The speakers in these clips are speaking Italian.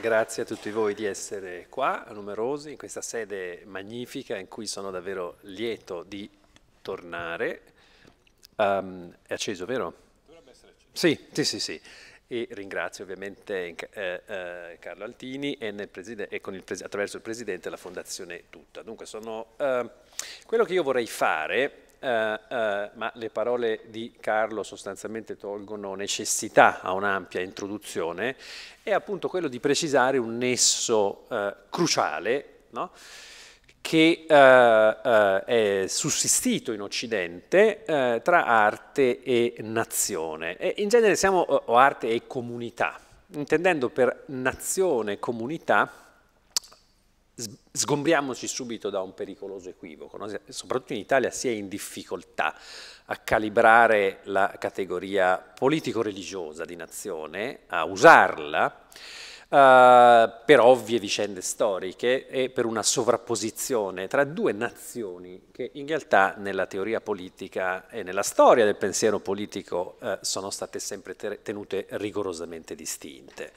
Grazie a tutti voi di essere qua, numerosi, in questa sede magnifica in cui sono davvero lieto di tornare. Um, è acceso, vero? Dovrebbe essere acceso. Sì, sì, sì. sì. E ringrazio ovviamente eh, eh, Carlo Altini e, e il attraverso il Presidente la Fondazione tutta. Dunque sono... Eh, quello che io vorrei fare eh, eh, ma le parole di Carlo sostanzialmente tolgono necessità a un'ampia introduzione, è appunto quello di precisare un nesso eh, cruciale no? che eh, eh, è sussistito in Occidente tra arte e nazione. E in genere siamo o arte e comunità, intendendo per nazione, comunità, sgombriamoci subito da un pericoloso equivoco, no? soprattutto in Italia si è in difficoltà a calibrare la categoria politico-religiosa di nazione, a usarla, Uh, per ovvie vicende storiche e per una sovrapposizione tra due nazioni che in realtà nella teoria politica e nella storia del pensiero politico uh, sono state sempre tenute rigorosamente distinte.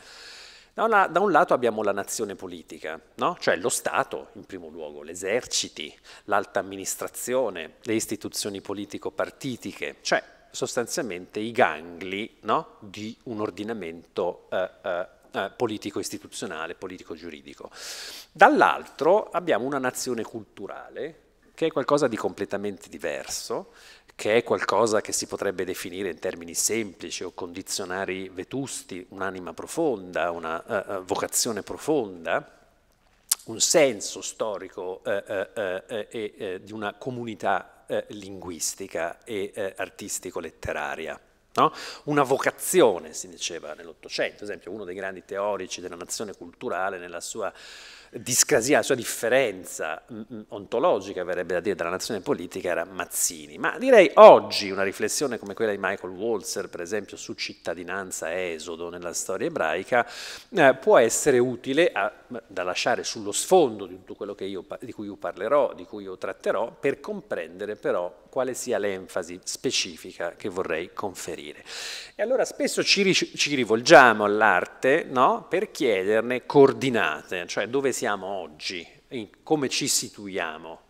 Da, una, da un lato abbiamo la nazione politica, no? cioè lo Stato in primo luogo, l'eserciti, l'alta amministrazione, le istituzioni politico-partitiche, cioè sostanzialmente i gangli no? di un ordinamento eh, eh, eh politico-istituzionale, politico-giuridico. Dall'altro abbiamo una nazione culturale, che è qualcosa di completamente diverso, che è qualcosa che si potrebbe definire in termini semplici o condizionari vetusti, un'anima profonda, una uh, vocazione profonda, un senso storico eh, e di una comunità linguistica e artistico-letteraria. No? Una vocazione, si diceva nell'Ottocento, ad esempio uno dei grandi teorici della nazione culturale nella sua discrasia, la sua differenza mm, mm, ontologica, verrebbe da dire, dalla nazione politica era Mazzini. Ma direi oggi una riflessione come quella di Michael Walzer, per esempio, su cittadinanza e esodo nella storia ebraica, eh, può essere utile a, da lasciare sullo sfondo di tutto quello io, di cui io parlerò, di cui io tratterò, per comprendere però quale sia l'enfasi specifica che vorrei conferire. E allora spesso ci, ci rivolgiamo all'arte no, per chiederne coordinate, cioè dove siamo oggi, come ci situiamo?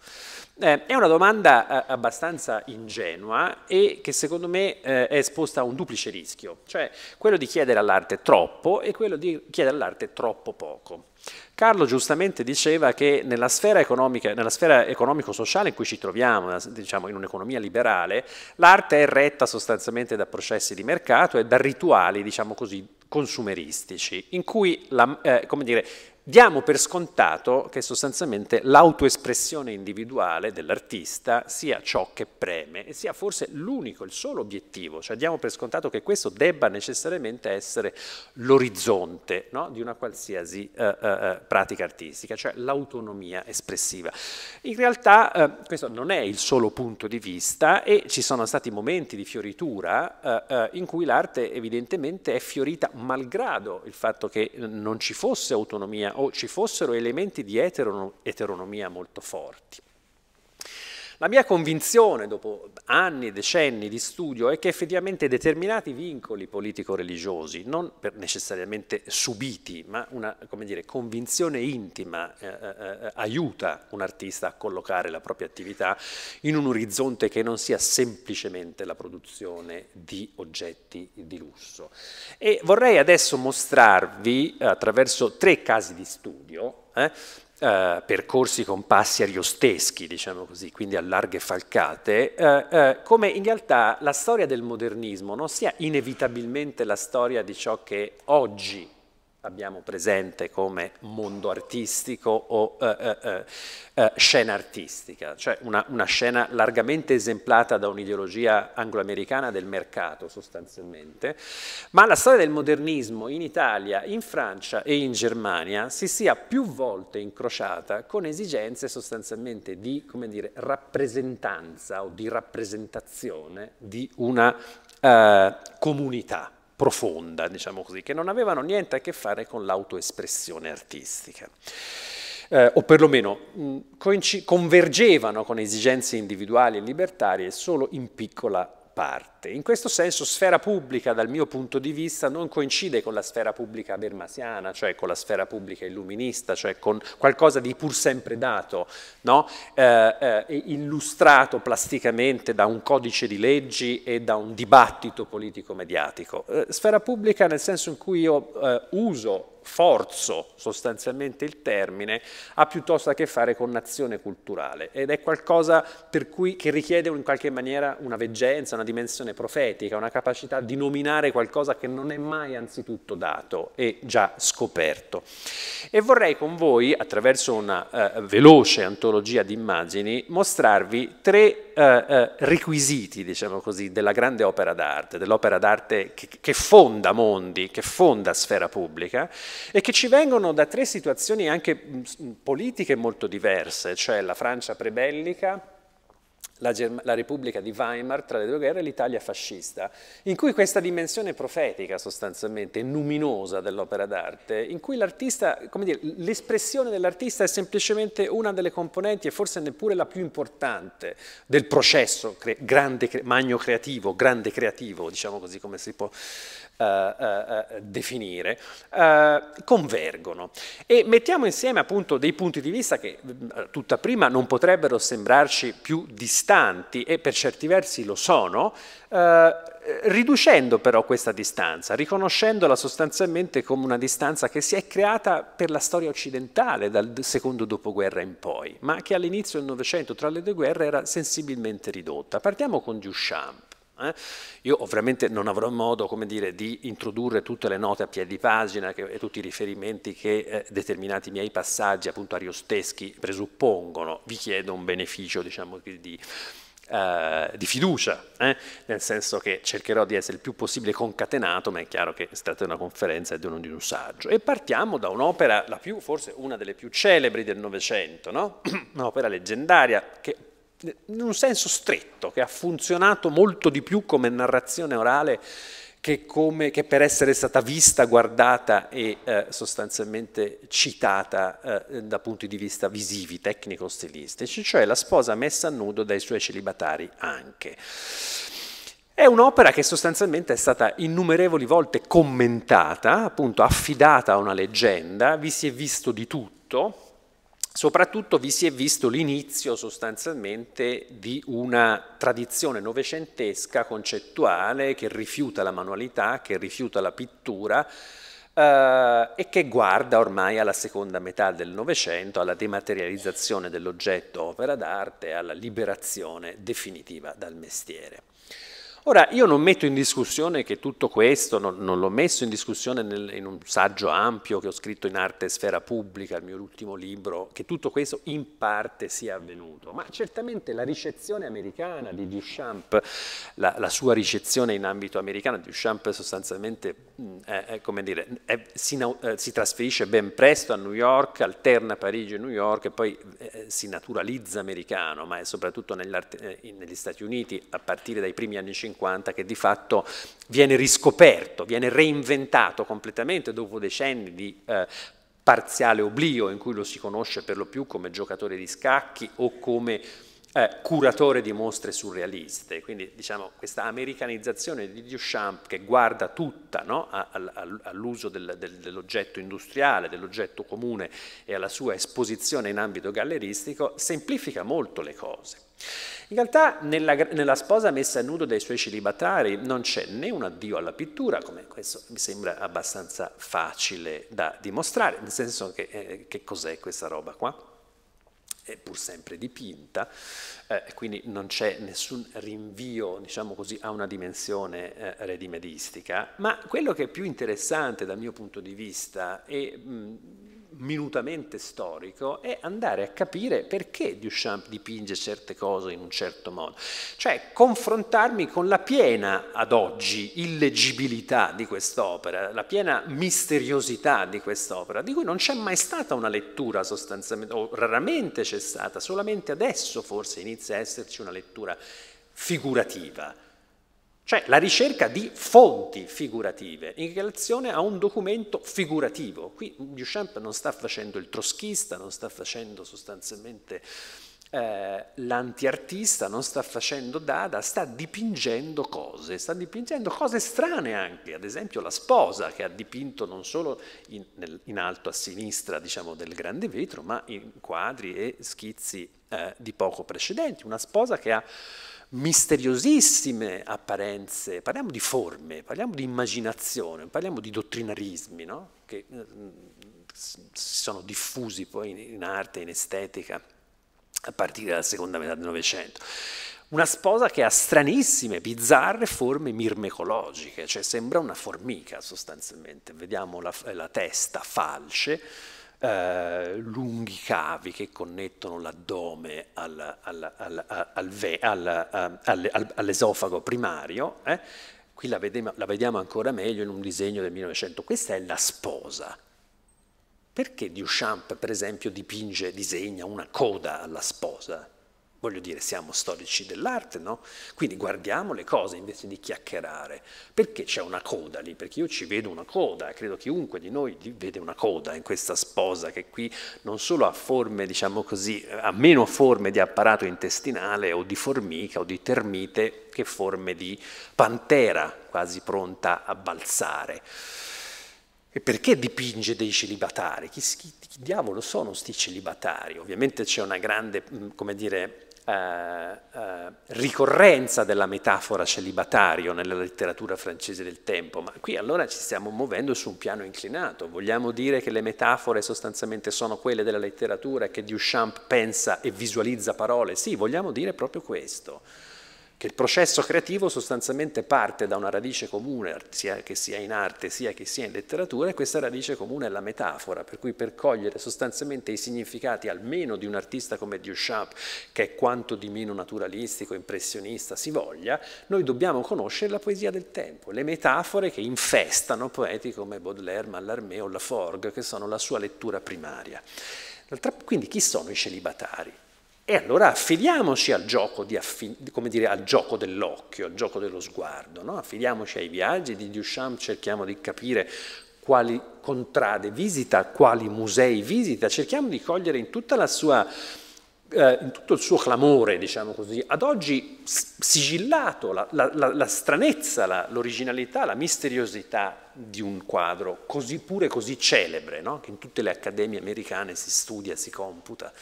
Eh, è una domanda eh, abbastanza ingenua e che secondo me eh, è esposta a un duplice rischio, cioè quello di chiedere all'arte troppo e quello di chiedere all'arte troppo poco. Carlo giustamente diceva che nella sfera, nella sfera economico-sociale in cui ci troviamo, eh, diciamo in un'economia liberale, l'arte è retta sostanzialmente da processi di mercato e da rituali, diciamo così, consumeristici, in cui la, eh, dire, diamo per scontato che sostanzialmente l'autoespressione individuale dell'artista sia ciò che preme e sia forse l'unico, il solo obiettivo, cioè diamo per scontato che questo debba necessariamente essere l'orizzonte no, di una qualsiasi eh, eh, eh pratica artistica, cioè l'autonomia espressiva. In realtà eh, questo non è il solo punto di vista e ci sono stati momenti di fioritura eh, eh, in cui l'arte evidentemente è fiorita malgrado il fatto che non ci fosse autonomia o ci fossero elementi di eteronomia molto forti. La mia convinzione, dopo anni, e decenni di studio, è che effettivamente determinati vincoli politico-religiosi, non necessariamente subiti, ma una dire, convinzione intima, eh, eh, eh, aiuta un artista a collocare la propria attività in un orizzonte che non sia semplicemente la produzione di oggetti di lusso. E vorrei adesso mostrarvi, attraverso tre casi di studio, eh, eh, percorsi con passi ariosteschi, diciamo così, quindi a larghe falcate, eh, eh, come in realtà la storia del modernismo non sia inevitabilmente la storia di ciò che oggi abbiamo presente come mondo artistico o eh, eh, eh, eh, scena artistica, cioè una, una, scena largamente esemplata da un'ideologia angloamericana del mercato sostanzialmente, ma la storia del modernismo in Italia, in Francia e in Germania si sia più volte incrociata con esigenze sostanzialmente di dire, rappresentanza o di rappresentazione di una eh, comunità profonda, diciamo così, che non avevano niente a che fare con l'autoespressione artistica. Eh, o perlomeno mh, convergevano con esigenze individuali e libertarie solo in piccola parte. In questo senso sfera pubblica dal mio punto di vista non coincide con la sfera pubblica bermasiana, cioè con la sfera pubblica illuminista, cioè con qualcosa di pur sempre dato, no? eh, eh, illustrato plasticamente da un codice di leggi e da un dibattito politico-mediatico. Eh, sfera pubblica nel senso in cui io eh, uso forzo sostanzialmente il termine, ha piuttosto a che fare con un'azione culturale ed è qualcosa per cui, che richiede in qualche maniera una veggenza, una dimensione profetica, una capacità di nominare qualcosa che non è mai anzitutto dato e già scoperto. E vorrei con voi, attraverso una eh, veloce antologia di immagini, mostrarvi tre eh, eh requisiti, diciamo così, della grande opera d'arte, dell'opera d'arte che, che fonda mondi, che fonda sfera pubblica, e che ci vengono da tre situazioni anche mm, mm, politiche molto diverse, cioè la Francia prebellica, la, la, Repubblica di Weimar tra le due guerre e l'Italia fascista, in cui questa dimensione profetica sostanzialmente, luminosa dell'opera d'arte, in cui l'artista, come dire, l'espressione dell'artista è semplicemente una delle componenti e forse neppure la più importante del processo cre grande, magno creativo, grande creativo, diciamo così come si può eh, eh, eh, definire, convergono e mettiamo insieme appunto dei punti di vista che mm, tutta prima non potrebbero sembrarci più distanti e per certi versi lo sono, riducendo però questa distanza, riconoscendola sostanzialmente come una distanza che si è creata per la storia occidentale dal secondo dopoguerra in poi, ma che all'inizio del Novecento tra le due guerre era sensibilmente ridotta. Partiamo con Duchamp. Eh? Io ovviamente non avrò modo come dire, di introdurre tutte le note a piedi pagina che, e tutti i riferimenti che eh, determinati miei passaggi appunto ariosteschi presuppongono, vi chiedo un beneficio diciamo, di, eh, di fiducia, eh? nel senso che cercherò di essere il più possibile concatenato, ma è chiaro che si tratta di una conferenza e di un, saggio. E partiamo da un'opera, la più, forse una delle più celebri del Novecento, un'opera leggendaria che in un senso stretto, che ha funzionato molto di più come narrazione orale che, come, che per essere stata vista, guardata e eh, sostanzialmente citata eh, da punti di vista visivi, tecnico-stilistici, cioè la sposa messa a nudo dai suoi celibatari anche. È un'opera che sostanzialmente è stata innumerevoli volte commentata, appunto affidata a una leggenda, vi si è visto di tutto, Soprattutto vi si è visto l'inizio sostanzialmente di una tradizione novecentesca concettuale che rifiuta la manualità, che rifiuta la pittura eh, e che guarda ormai alla seconda metà del Novecento, alla dematerializzazione dell'oggetto opera d'arte, alla liberazione definitiva dal mestiere. Ora, io non metto in discussione che tutto questo, non, non l'ho messo in discussione nel, in un saggio ampio che ho scritto in Arte e Sfera Pubblica, il mio ultimo libro, che tutto questo in parte sia avvenuto, ma certamente la ricezione americana di Duchamp, la, la sua ricezione in ambito americano, Duchamp sostanzialmente è, è, come dire, è, si, eh, si, trasferisce ben presto a New York, alterna Parigi e New York e poi eh, eh si naturalizza americano, ma è soprattutto eh, negli Stati Uniti a partire dai primi anni 50 50 che di fatto viene riscoperto, viene reinventato completamente dopo decenni di eh, parziale oblio in cui lo si conosce per lo più come giocatore di scacchi o come eh, curatore di mostre surrealiste. Quindi diciamo questa americanizzazione di Duchamp che guarda tutta no, all'uso del, del, dell'oggetto industriale, dell'oggetto comune e alla sua esposizione in ambito galleristico semplifica molto le cose. In realtà nella, nella, sposa messa a nudo dai suoi celibatari non c'è né un addio alla pittura, come questo mi sembra abbastanza facile da dimostrare, nel senso che eh, che cos'è questa roba qua? È pur sempre dipinta, eh, quindi non c'è nessun rinvio, diciamo così, a una dimensione eh, redimedistica, ma quello che è più interessante dal mio punto di vista è... Mh, mm, minutamente storico è andare a capire perché Duchamp dipinge certe cose in un certo modo, cioè confrontarmi con la piena ad oggi illeggibilità di quest'opera, la piena misteriosità di quest'opera, di cui non c'è mai stata una lettura sostanzialmente, o raramente c'è stata, solamente adesso forse inizia a esserci una lettura figurativa cioè la ricerca di fonti figurative in relazione a un documento figurativo. Qui Duchamp non sta facendo il troschista, non sta facendo sostanzialmente eh, l'antiartista, non sta facendo Dada, sta dipingendo cose, sta dipingendo cose strane anche, ad esempio la sposa che ha dipinto non solo in, nel, in alto a sinistra diciamo, del grande vetro, ma in quadri e schizzi eh, di poco precedenti, una sposa che ha misteriosissime apparenze, parliamo di forme, parliamo di immaginazione, parliamo di dottrinarismi no? che eh, si sono diffusi poi in, arte, in estetica, a partire dalla seconda metà del Novecento una sposa che ha stranissime, bizzarre forme mirmecologiche, cioè sembra una formica sostanzialmente, vediamo la, la testa falce, eh, lunghi cavi che connettono l'addome al, al, al, all'esofago primario. Eh? Qui la vediamo, la vediamo ancora meglio in un disegno del 1900. Questa è la sposa. Perché Duchamp, per esempio, dipinge, disegna una coda alla sposa? Voglio dire, siamo storici dell'arte, no? Quindi guardiamo le cose invece di chiacchierare. Perché c'è una coda lì? Perché io ci vedo una coda, credo chiunque di noi vede una coda in questa sposa che qui non solo ha forme, diciamo così, ha meno forme di apparato intestinale o di formica o di termite che forme di pantera quasi pronta a balzare. E perché dipinge dei celibatari? Chi, chi, chi diavolo sono sti celibatari? Ovviamente c'è una grande, mm, come dire, eh, eh, ricorrenza della metafora celibatario nella letteratura francese del tempo, ma qui allora ci stiamo muovendo su un piano inclinato. Vogliamo dire che le metafore sostanzialmente sono quelle della letteratura che Duchamp pensa e visualizza parole? Sì, vogliamo dire proprio questo che il processo creativo sostanzialmente parte da una radice comune, sia che sia in arte, sia che sia in letteratura, e questa radice comune è la metafora, per cui per cogliere sostanzialmente i significati almeno di un artista come Duchamp, che è quanto di meno naturalistico, impressionista si voglia, noi dobbiamo conoscere la poesia del tempo, le metafore che infestano poeti come Baudelaire, Mallarmé o Laforgue, che sono la sua lettura primaria. Quindi chi sono i celibatari? E allora affidiamoci al gioco, gioco dell'occhio, al gioco dello sguardo, no? affidiamoci ai viaggi di Duchamp, cerchiamo di capire quali contrade visita, quali musei visita, cerchiamo di cogliere in, sua, eh, in tutto il suo clamore, diciamo così, ad oggi sigillato la, la, la, la stranezza, l'originalità, la misteriosità di un quadro, così pure così celebre, no? che in tutte le accademie americane si studia, si computa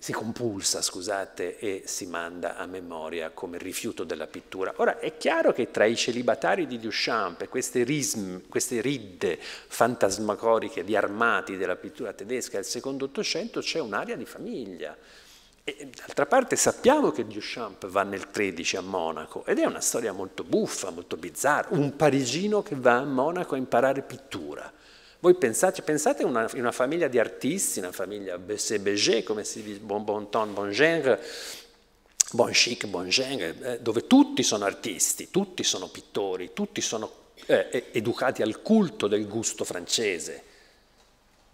si compulsa, scusate, e si manda a memoria come rifiuto della pittura. Ora è chiaro che tra i celibatari di Duchamp e queste, rism, queste ridde fantasmagoriche di armati della pittura tedesca del secondo Ottocento c'è un'area di famiglia. E, d'altra parte sappiamo che Duchamp va nel 13 a Monaco ed è una storia molto buffa, molto bizzarra, un parigino che va a Monaco a imparare pittura. Voi pensate, pensate in una, una, famiglia di artisti, una famiglia BCBG, come si dice, bon, bon ton, bon genre, bon chic, bon genre, eh, dove tutti sono artisti, tutti sono pittori, tutti sono eh, eh educati al culto del gusto francese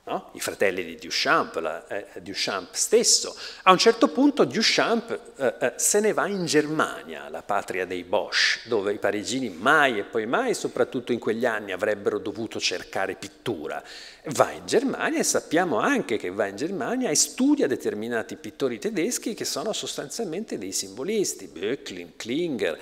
no? i fratelli di Duchamp, la, eh, Duchamp stesso. A un certo punto Duchamp eh, eh, se ne va in Germania, la patria dei Bosch, dove i parigini mai e poi mai, soprattutto in quegli anni, avrebbero dovuto cercare pittura. Va in Germania e sappiamo anche che va in Germania e studia determinati pittori tedeschi che sono sostanzialmente dei simbolisti, Böcklin, Klinger,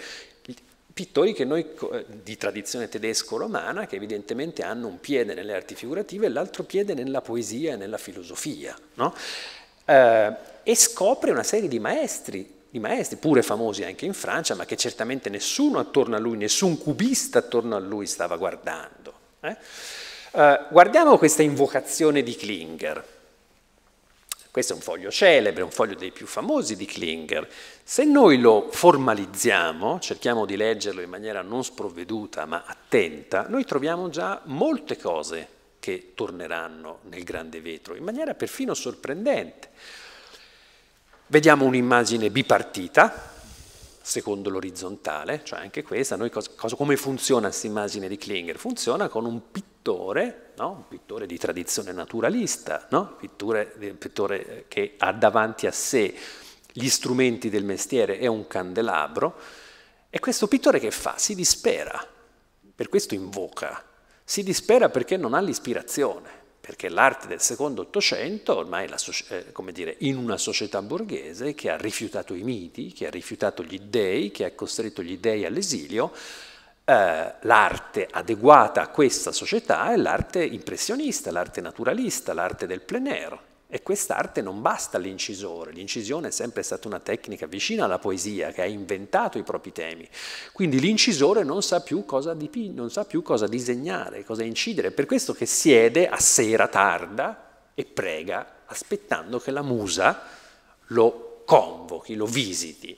pittori noi, eh, di tradizione tedesco-romana che evidentemente hanno un piede nelle arti figurative e l'altro piede nella poesia e nella filosofia. No? Eh, e scopre una serie di maestri, di maestri, pure famosi anche in Francia, ma che certamente nessuno attorno a lui, nessun cubista attorno a lui stava guardando. Eh? Eh, guardiamo questa invocazione di Klinger. Questo è un foglio celebre, un foglio dei più famosi di Klinger. Se noi lo formalizziamo, cerchiamo di leggerlo in maniera non sprovveduta ma attenta, noi troviamo già molte cose che torneranno nel grande vetro, in maniera perfino sorprendente. Vediamo un'immagine bipartita, secondo l'orizzontale, cioè anche questa, noi cosa, cosa, come funziona questa immagine di Klinger? Funziona con un pittore, no? un pittore di tradizione naturalista, no? Pitture, un pittore eh, eh, che ha davanti a sé gli strumenti del mestiere e un candelabro, e questo pittore che fa? Si dispera, per questo invoca, si dispera perché non ha l'ispirazione perché l'arte del secondo Ottocento ormai è eh, come dire, in una società borghese che ha rifiutato i miti, che ha rifiutato gli dèi, che ha costretto gli dèi all'esilio, eh, l'arte adeguata a questa società è l'arte impressionista, l'arte naturalista, l'arte del plein air, e quest'arte non basta all'incisore, l'incisione è sempre stata una tecnica vicina alla poesia che ha inventato i propri temi. Quindi l'incisore non sa più cosa dipingere, non sa più cosa disegnare, cosa incidere, per questo che siede a sera tarda e prega aspettando che la musa lo convochi, lo visiti.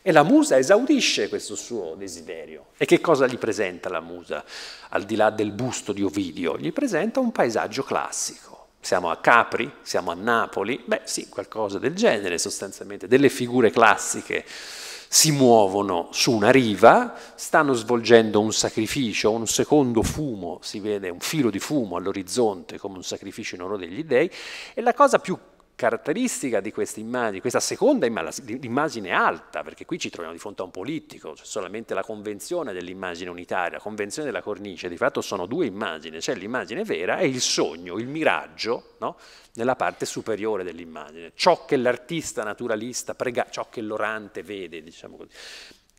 E la musa esaudisce questo suo desiderio. E che cosa gli presenta la musa? Al di là del busto di Ovidio, gli presenta un paesaggio classico. Siamo a Capri, siamo a Napoli, beh sì, qualcosa del genere sostanzialmente, delle figure classiche si muovono su una riva, stanno svolgendo un sacrificio, un secondo fumo, si vede un filo di fumo all'orizzonte come un sacrificio in onore degli dei e la cosa più caratteristica di questa immagine, questa seconda immagine, l'immagine alta, perché qui ci troviamo di fronte a un politico, cioè solamente la convenzione dell'immagine unitaria, la convenzione della cornice, di fatto sono due immagini, c'è cioè l'immagine vera e il sogno, il miraggio, no? nella parte superiore dell'immagine, ciò che l'artista naturalista, prega, ciò che l'orante vede, diciamo così.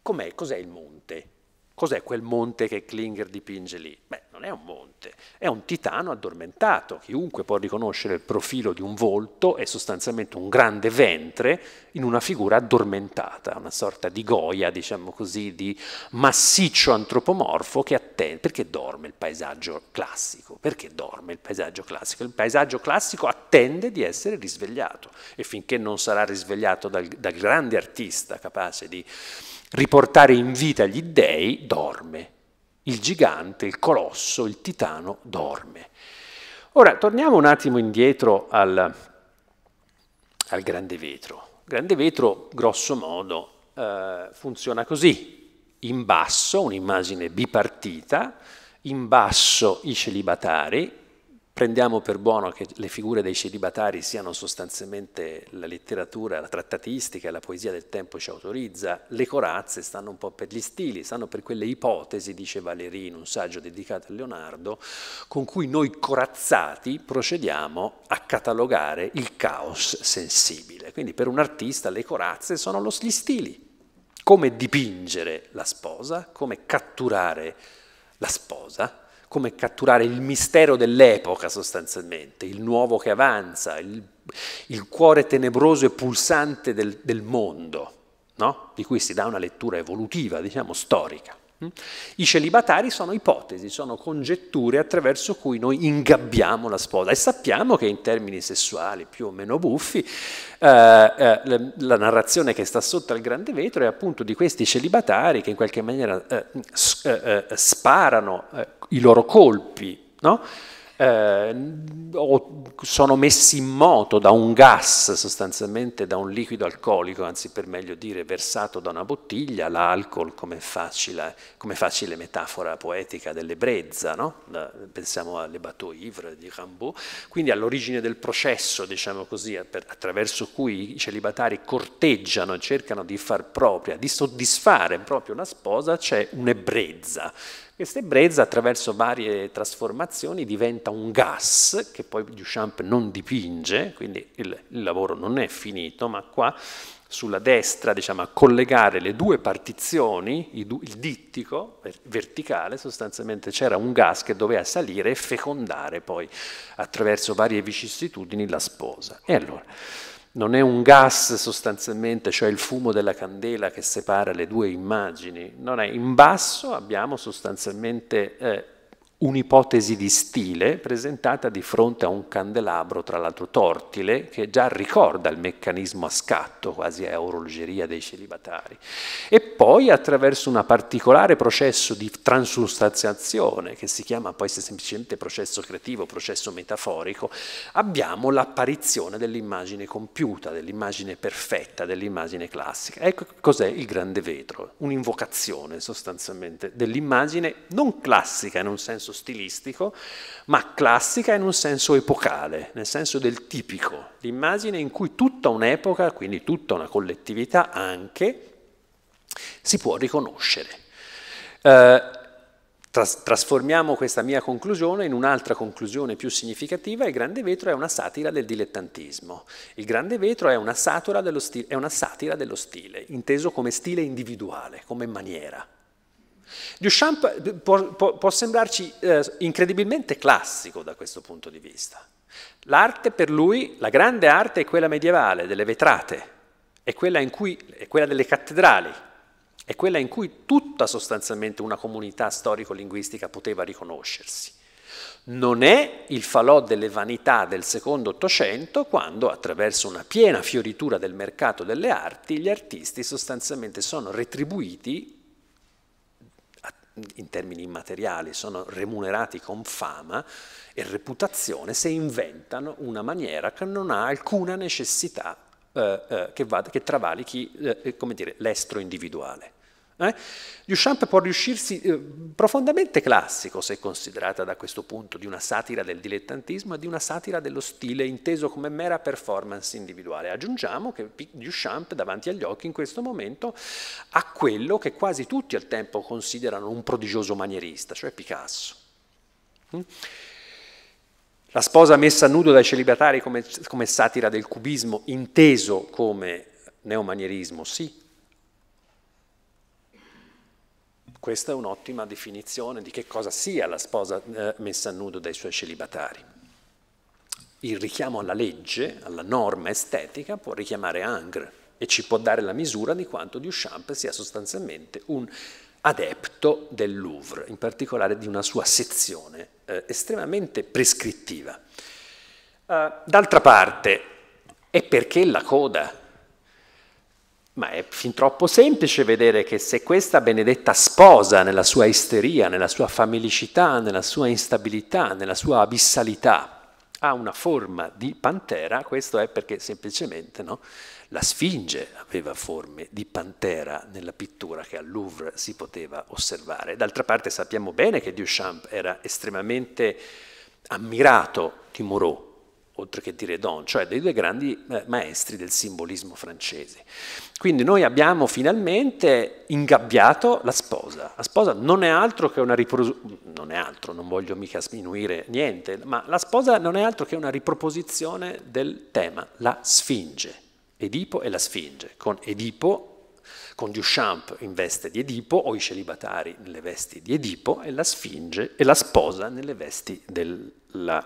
Com'è, cos'è il monte? Cos'è quel monte che Klinger dipinge lì? Beh, non è un monte, è un titano addormentato. Chiunque può riconoscere il profilo di un volto, è sostanzialmente un grande ventre in una figura addormentata, una sorta di goia, diciamo così, di massiccio antropomorfo che attende. Perché dorme il paesaggio classico? Perché dorme il paesaggio classico? Il paesaggio classico attende di essere risvegliato e finché non sarà risvegliato dal, dal grande artista capace di riportare in vita gli dèi, dorme. Il gigante, il colosso, il titano dorme. Ora, torniamo un attimo indietro al, al grande vetro. Il grande vetro, grosso modo, eh, funziona così. In basso, un'immagine bipartita, in basso i celibatari, Prendiamo per buono che le figure dei celibatari siano sostanzialmente la letteratura, la trattatistica, la poesia del tempo ci autorizza, le corazze stanno un po' per gli stili, stanno per quelle ipotesi, dice Valerie in un saggio dedicato a Leonardo, con cui noi corazzati procediamo a catalogare il caos sensibile. Quindi per un artista le corazze sono gli stili, come dipingere la sposa, come catturare la sposa, come catturare il mistero dell'epoca sostanzialmente, il nuovo che avanza, il, il cuore tenebroso e pulsante del, del mondo, no? di cui si dà una lettura evolutiva, diciamo, storica. Mm? I celibatari sono ipotesi, sono congetture attraverso cui noi ingabbiamo la sposa e sappiamo che in termini sessuali più o meno buffi eh, eh, la narrazione che sta sotto al grande vetro è appunto di questi celibatari che in qualche maniera eh, eh, eh sparano eh, i loro colpi no? eh, sono messi in moto da un gas, sostanzialmente da un liquido alcolico, anzi per meglio dire versato da una bottiglia, l'alcol come facile, come facile metafora poetica dell'ebrezza, no? pensiamo alle bateaux ivre di Rimbaud, quindi all'origine del processo, diciamo così, attraverso cui i celibatari corteggiano e cercano di far propria, di soddisfare proprio la sposa, c'è un'ebrezza. Questa ebbrezza attraverso varie trasformazioni diventa un gas che poi Duchamp non dipinge, quindi il, il lavoro non è finito, ma qua sulla destra diciamo, a collegare le due partizioni, il dittico verticale, sostanzialmente c'era un gas che doveva salire e fecondare poi attraverso varie vicissitudini la sposa. E allora, non è un gas sostanzialmente, cioè il fumo della candela che separa le due immagini, non è in basso abbiamo sostanzialmente eh, un'ipotesi di stile presentata di fronte a un candelabro, tra l'altro tortile, che già ricorda il meccanismo a scatto, quasi a orologeria dei celibatari. E poi attraverso un particolare processo di transustanziazione, che si chiama poi semplicemente processo creativo, processo metaforico, abbiamo l'apparizione dell'immagine compiuta, dell'immagine perfetta, dell'immagine classica. Ecco cos'è il grande vetro, un'invocazione sostanzialmente dell'immagine non classica in un senso senso stilistico, ma classica in un senso epocale, nel senso del tipico, l'immagine in cui tutta un'epoca, quindi tutta una collettività anche, si può riconoscere. Eh, tras- trasformiamo questa mia conclusione in un'altra conclusione più significativa, il grande vetro è una satira del dilettantismo, il grande vetro è una dello, sti- è una satira dello stile, inteso come stile individuale, come maniera. Duchamp può, può, può sembrarci eh, incredibilmente classico da questo punto di vista. L'arte per lui, la grande arte è quella medievale, delle vetrate, è quella, cui, è quella delle cattedrali, è quella in cui tutta sostanzialmente una comunità storico-linguistica poteva riconoscersi. Non è il falò delle vanità del secondo Ottocento quando, attraverso una piena fioritura del mercato delle arti, gli artisti sostanzialmente sono retribuiti in termini immateriali, sono remunerati con fama e reputazione se inventano una maniera che non ha alcuna necessità eh, eh, che, vada, che travalichi eh, eh dire, l'estro individuale. Eh? Duchamp può riuscirsi eh, profondamente classico se considerata da questo punto di una satira del dilettantismo e di una satira dello stile inteso come mera performance individuale. Aggiungiamo che Duchamp davanti agli occhi in questo momento ha quello che quasi tutti al tempo considerano un prodigioso manierista, cioè Picasso. Mm? La sposa messa a nudo dai celibatari come, come satira del cubismo inteso come neomanierismo, sì, Questa è un'ottima definizione di che cosa sia la sposa eh, messa a nudo dai suoi celibatari. Il richiamo alla legge, alla norma estetica, può richiamare Angre e ci può dare la misura di quanto Duchamp sia sostanzialmente un adepto del Louvre, in particolare di una sua sezione eh, estremamente prescrittiva. Uh, d'altra parte, è perché la coda ma è fin troppo semplice vedere che se questa benedetta sposa nella sua isteria, nella sua famelicità, nella sua instabilità, nella sua abissalità, ha una forma di pantera, questo è perché semplicemente no, la Sfinge aveva forme di pantera nella pittura che al Louvre si poteva osservare. D'altra parte sappiamo bene che Duchamp era estremamente ammirato di Moreau, oltre che di Redon, cioè dei due grandi eh, maestri del simbolismo francese. Quindi noi abbiamo finalmente ingabbiato la sposa. La sposa non è altro che una riproposizione, non è altro, non voglio mica sminuire niente, ma la sposa non è altro che una riproposizione del tema, la Sfinge. Edipo e la Sfinge, con Edipo con Duchamp in veste di Edipo o i celibatari nelle vesti di Edipo e la Sfinge e la sposa nelle vesti della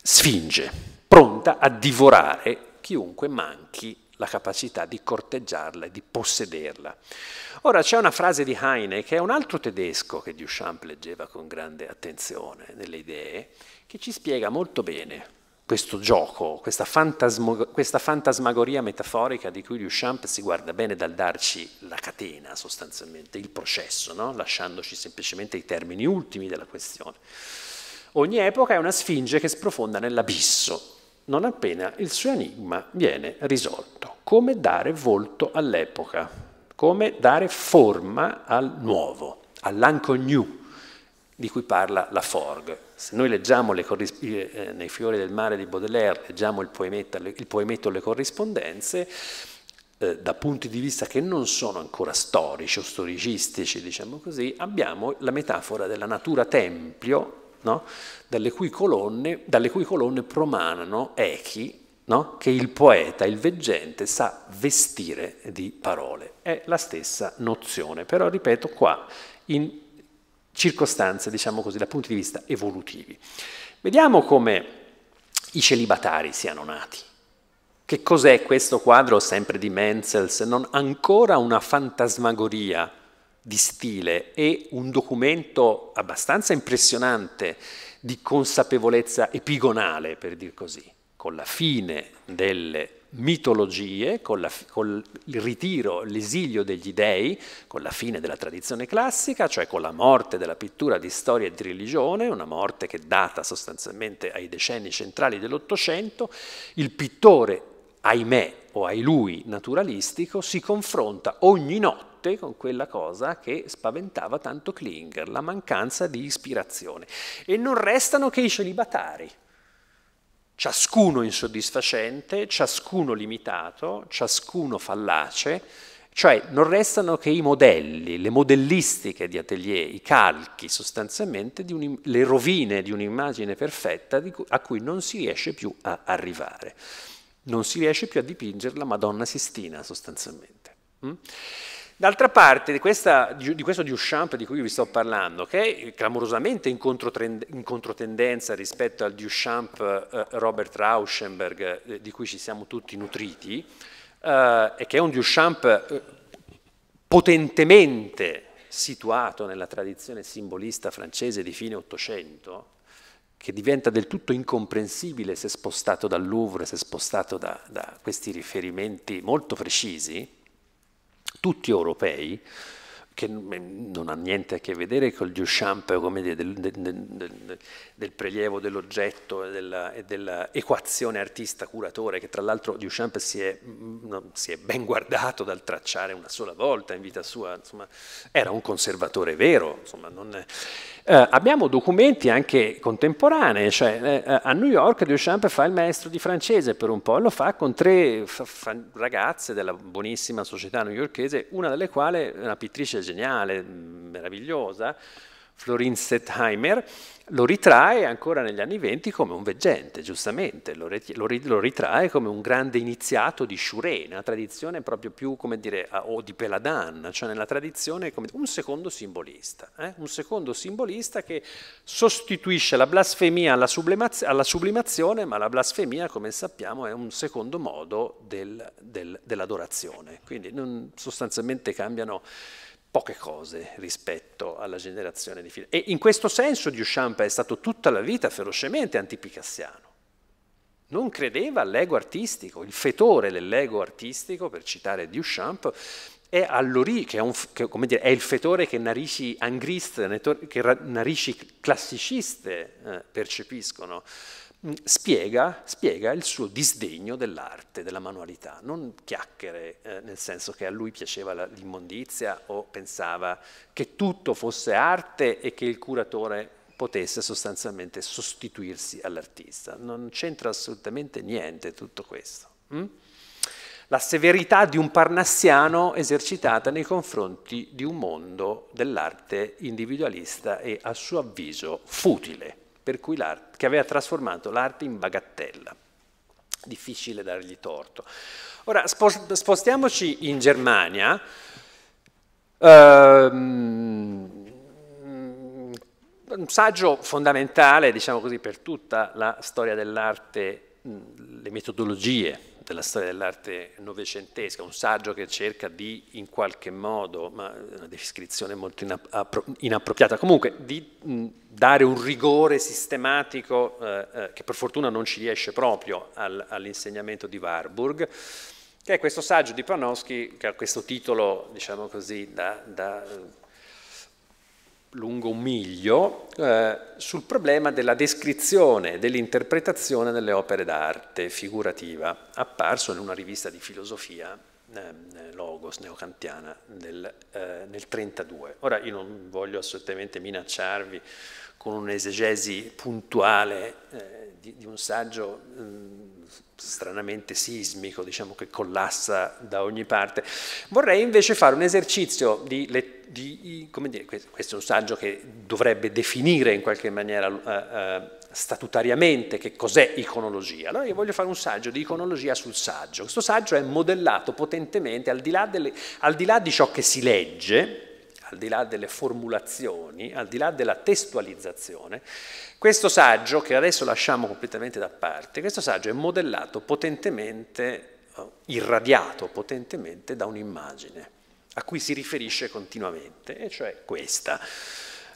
Sfinge, pronta a divorare chiunque manchi la capacità di corteggiarla e di possederla. Ora c'è una frase di Heine, che è un altro tedesco che Duchamp leggeva con grande attenzione nelle idee, che ci spiega molto bene questo gioco, questa, fantasmo, questa, fantasmagoria metaforica di cui Duchamp si guarda bene dal darci la catena sostanzialmente, il processo, no? lasciandoci semplicemente i termini ultimi della questione. Ogni epoca è una sfinge che sprofonda nell'abisso, non appena il suo enigma viene risolto. Come dare volto all'epoca, come dare forma al nuovo, all'anco new di cui parla la Forg. Se noi leggiamo eh, eh, nei Fiori del Mare di Baudelaire, leggiamo il poemetto, il poemetto Le corrispondenze, eh, da punti di vista che non sono ancora storici o storicistici, diciamo così, abbiamo la metafora della natura tempio no? dalle, cui colonne, dalle, cui colonne, promanano echi no? che il poeta, il veggente, sa vestire di parole. È la stessa nozione, però ripeto qua, in circostanze, diciamo così, da punti di vista evolutivi. Vediamo come i celibatari siano nati. Che cos'è questo quadro sempre di Menzels? Non ancora una fantasmagoria di stile e un documento abbastanza impressionante di consapevolezza epigonale, per dir così, con la fine delle mitologie, con, la, con, il ritiro, l'esilio degli dei, con la fine della tradizione classica, cioè con la morte della pittura di storia e di religione, una morte che data sostanzialmente ai decenni centrali dell'Ottocento, il pittore ahimè o ai lui naturalistico, si confronta ogni notte con quella cosa che spaventava tanto Klinger, la mancanza di ispirazione. E non restano che i celibatari, ciascuno insoddisfacente, ciascuno limitato, ciascuno fallace, cioè non restano che i modelli, le modellistiche di atelier, i calchi sostanzialmente, un, le rovine di un'immagine perfetta cui, a cui non si riesce più a arrivare non si riesce più a dipingere la Madonna Sistina sostanzialmente. Mm? D'altra parte, di, questa, di, questo Duchamp di cui vi sto parlando, che è clamorosamente in, in controtendenza rispetto al Duchamp eh, Robert Rauschenberg, eh, di cui ci siamo tutti nutriti, eh, e che è un Duchamp eh, potentemente situato nella tradizione simbolista francese di fine Ottocento, che diventa del tutto incomprensibile se spostato dal Louvre, se spostato da, da questi riferimenti molto precisi, tutti europei, che non ha niente a che vedere col Duchamp come dire, del, del, del, del prelievo dell'oggetto e dell'equazione dell artista-curatore, che tra l'altro Duchamp si è, si è, ben guardato dal tracciare una sola volta in vita sua, insomma, era un conservatore vero. Insomma, eh, abbiamo documenti anche contemporanei, cioè eh, eh, a New York Duchamp fa il maestro di francese per un po', lo fa con tre fa, fa, ragazze della buonissima società newyorchese, una delle quali è una pittrice geniale, mm, meravigliosa, Florin Setheimer, lo ritrae ancora negli anni venti come un veggente, giustamente, lo, ritrae come un grande iniziato di Shuré, nella tradizione proprio più, come dire, o di Peladan, cioè nella tradizione come un secondo simbolista, eh? un secondo simbolista che sostituisce la blasfemia alla, alla, sublimazione, ma la blasfemia, come sappiamo, è un secondo modo del, del, dell'adorazione, quindi non, sostanzialmente cambiano poche cose rispetto alla generazione di figli. E in questo senso Duchamp è stato tutta la vita ferocemente antipicassiano. Non credeva all'ego artistico, il fetore dell'ego artistico, per citare Duchamp, è all'origine, che, è, un, che dire, è, il fetore che narici angriste, che narici classiciste eh, percepiscono. Mm, spiega, spiega, il suo disdegno dell'arte, della manualità, non chiacchiere eh, nel senso che a lui piaceva l'immondizia o pensava che tutto fosse arte e che il curatore potesse sostanzialmente sostituirsi all'artista. Non c'entra assolutamente niente tutto questo. Hm? La severità di un parnassiano esercitata nei confronti di un mondo dell'arte individualista e a suo avviso futile per che aveva trasformato l'arte in bagattella. Difficile dargli torto. Ora spostiamoci in Germania. Ehm, un saggio fondamentale, diciamo così, per tutta la storia dell'arte, le metodologie della storia dell'arte novecentesca, un saggio che cerca di in qualche modo, ma una descrizione molto inappropriata, comunque di dare un rigore sistematico eh, eh, che per fortuna non ci riesce proprio al, all'insegnamento di Warburg, che è questo saggio di Panofsky che ha questo titolo, diciamo così, da, da lungo un miglio eh, sul problema della descrizione, dell'interpretazione delle opere d'arte figurativa, apparso in una rivista di filosofia eh, eh Logos neocantiana eh, nel 1932. Ora io non voglio assolutamente minacciarvi con un'esegesi puntuale eh, di, di, un saggio mh, mm, stranamente sismico, diciamo che collassa da ogni parte. Vorrei invece fare un esercizio di, di come dire, questo è un saggio che dovrebbe definire in qualche maniera uh, uh, statutariamente che cos'è iconologia. Allora io voglio fare un saggio di iconologia sul saggio. Questo saggio è modellato potentemente al di là, delle, al di, là di ciò che si legge, al di là delle formulazioni, al di là della testualizzazione, questo saggio, che adesso lasciamo completamente da parte, questo saggio è modellato potentemente, eh, irradiato potentemente da un'immagine a cui si riferisce continuamente, e cioè questa,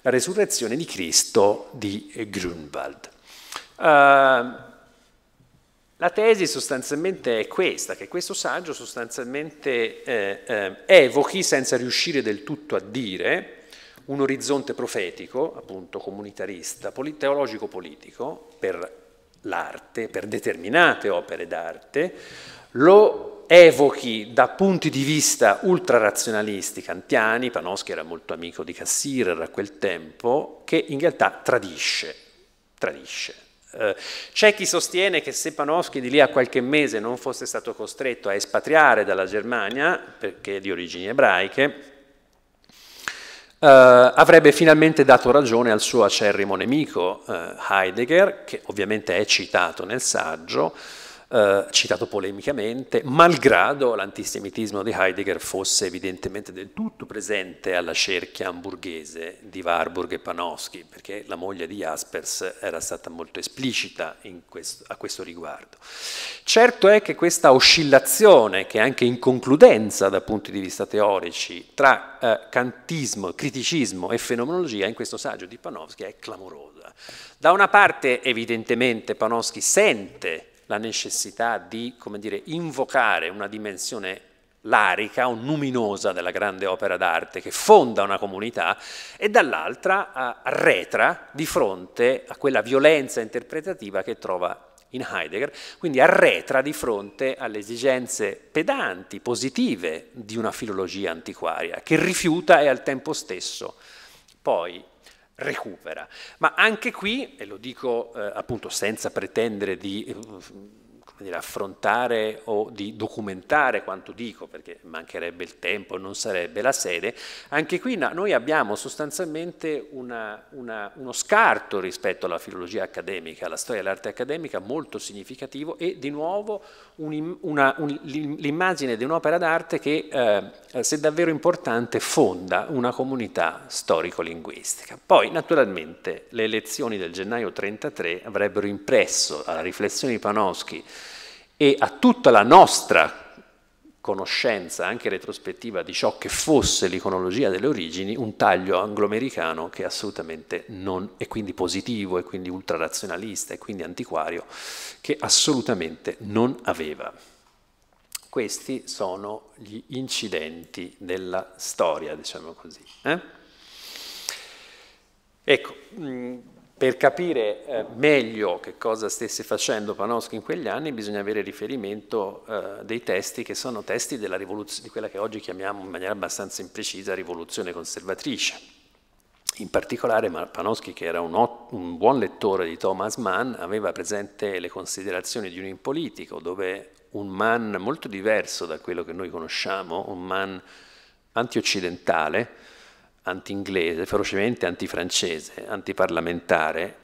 la resurrezione di Cristo di Grunwald. Uh, la tesi sostanzialmente è questa, che questo saggio sostanzialmente eh, eh, evochi, senza riuscire del tutto a dire, un orizzonte profetico, appunto comunitarista, teologico-politico, per l'arte, per determinate opere d'arte, lo evochi da punti di vista ultrarazionalisti kantiani, Panoschi era molto amico di Cassirer a quel tempo, che in realtà tradisce, tradisce eh, c'è chi sostiene che se Panofsky di lì a qualche mese non fosse stato costretto a espatriare dalla Germania, perché di origini ebraiche, Uh, avrebbe finalmente dato ragione al suo acerrimo nemico uh, Heidegger, che ovviamente è citato nel saggio, eh, citato polemicamente, malgrado l'antisemitismo di Heidegger fosse evidentemente del tutto presente alla cerchia hamburghese di Warburg e Panofsky, perché la moglie di Jaspers era stata molto esplicita questo, a questo riguardo. Certo è che questa oscillazione, che è anche inconcludenza da punti di vista teorici, tra eh, kantismo, criticismo e fenomenologia in questo saggio di Panofsky è clamorosa. Da una parte evidentemente Panofsky sente la necessità di come dire, invocare una dimensione larica o luminosa della grande opera d'arte che fonda una comunità e dall'altra arretra di fronte a quella violenza interpretativa che trova in Heidegger, quindi arretra di fronte alle esigenze pedanti, positive di una filologia antiquaria, che rifiuta e al tempo stesso poi recupera. Ma anche qui, e lo dico eh, appunto senza pretendere di eh, dire, affrontare o di documentare quanto dico, perché mancherebbe il tempo, non sarebbe la sede, anche qui noi abbiamo sostanzialmente una, una, uno scarto rispetto alla filologia accademica, alla storia dell'arte accademica molto significativo e di nuovo un, un, l'immagine di un'opera d'arte che, eh, se davvero importante, fonda una comunità storico-linguistica. Poi, naturalmente, le elezioni del gennaio 1933 avrebbero impresso alla riflessione di Panofsky e a tutta la nostra conoscenza, anche retrospettiva, di ciò che fosse l'iconologia delle origini, un taglio angloamericano che assolutamente non e quindi positivo, e quindi ultrarazionalista, e quindi antiquario, che assolutamente non aveva. Questi sono gli incidenti della storia, diciamo così. Eh? Ecco, mm, per capire eh, meglio che cosa stesse facendo Panofsky in quegli anni bisogna avere riferimento eh, dei testi che sono testi di quella che oggi chiamiamo in maniera abbastanza imprecisa rivoluzione conservatrice. In particolare Panofsky, che era un, un buon lettore di Thomas Mann, aveva presente le considerazioni di un impolitico, dove un Mann molto diverso da quello che noi conosciamo, un Mann antioccidentale, anti-inglese, ferocemente antifrancese, antiparlamentare,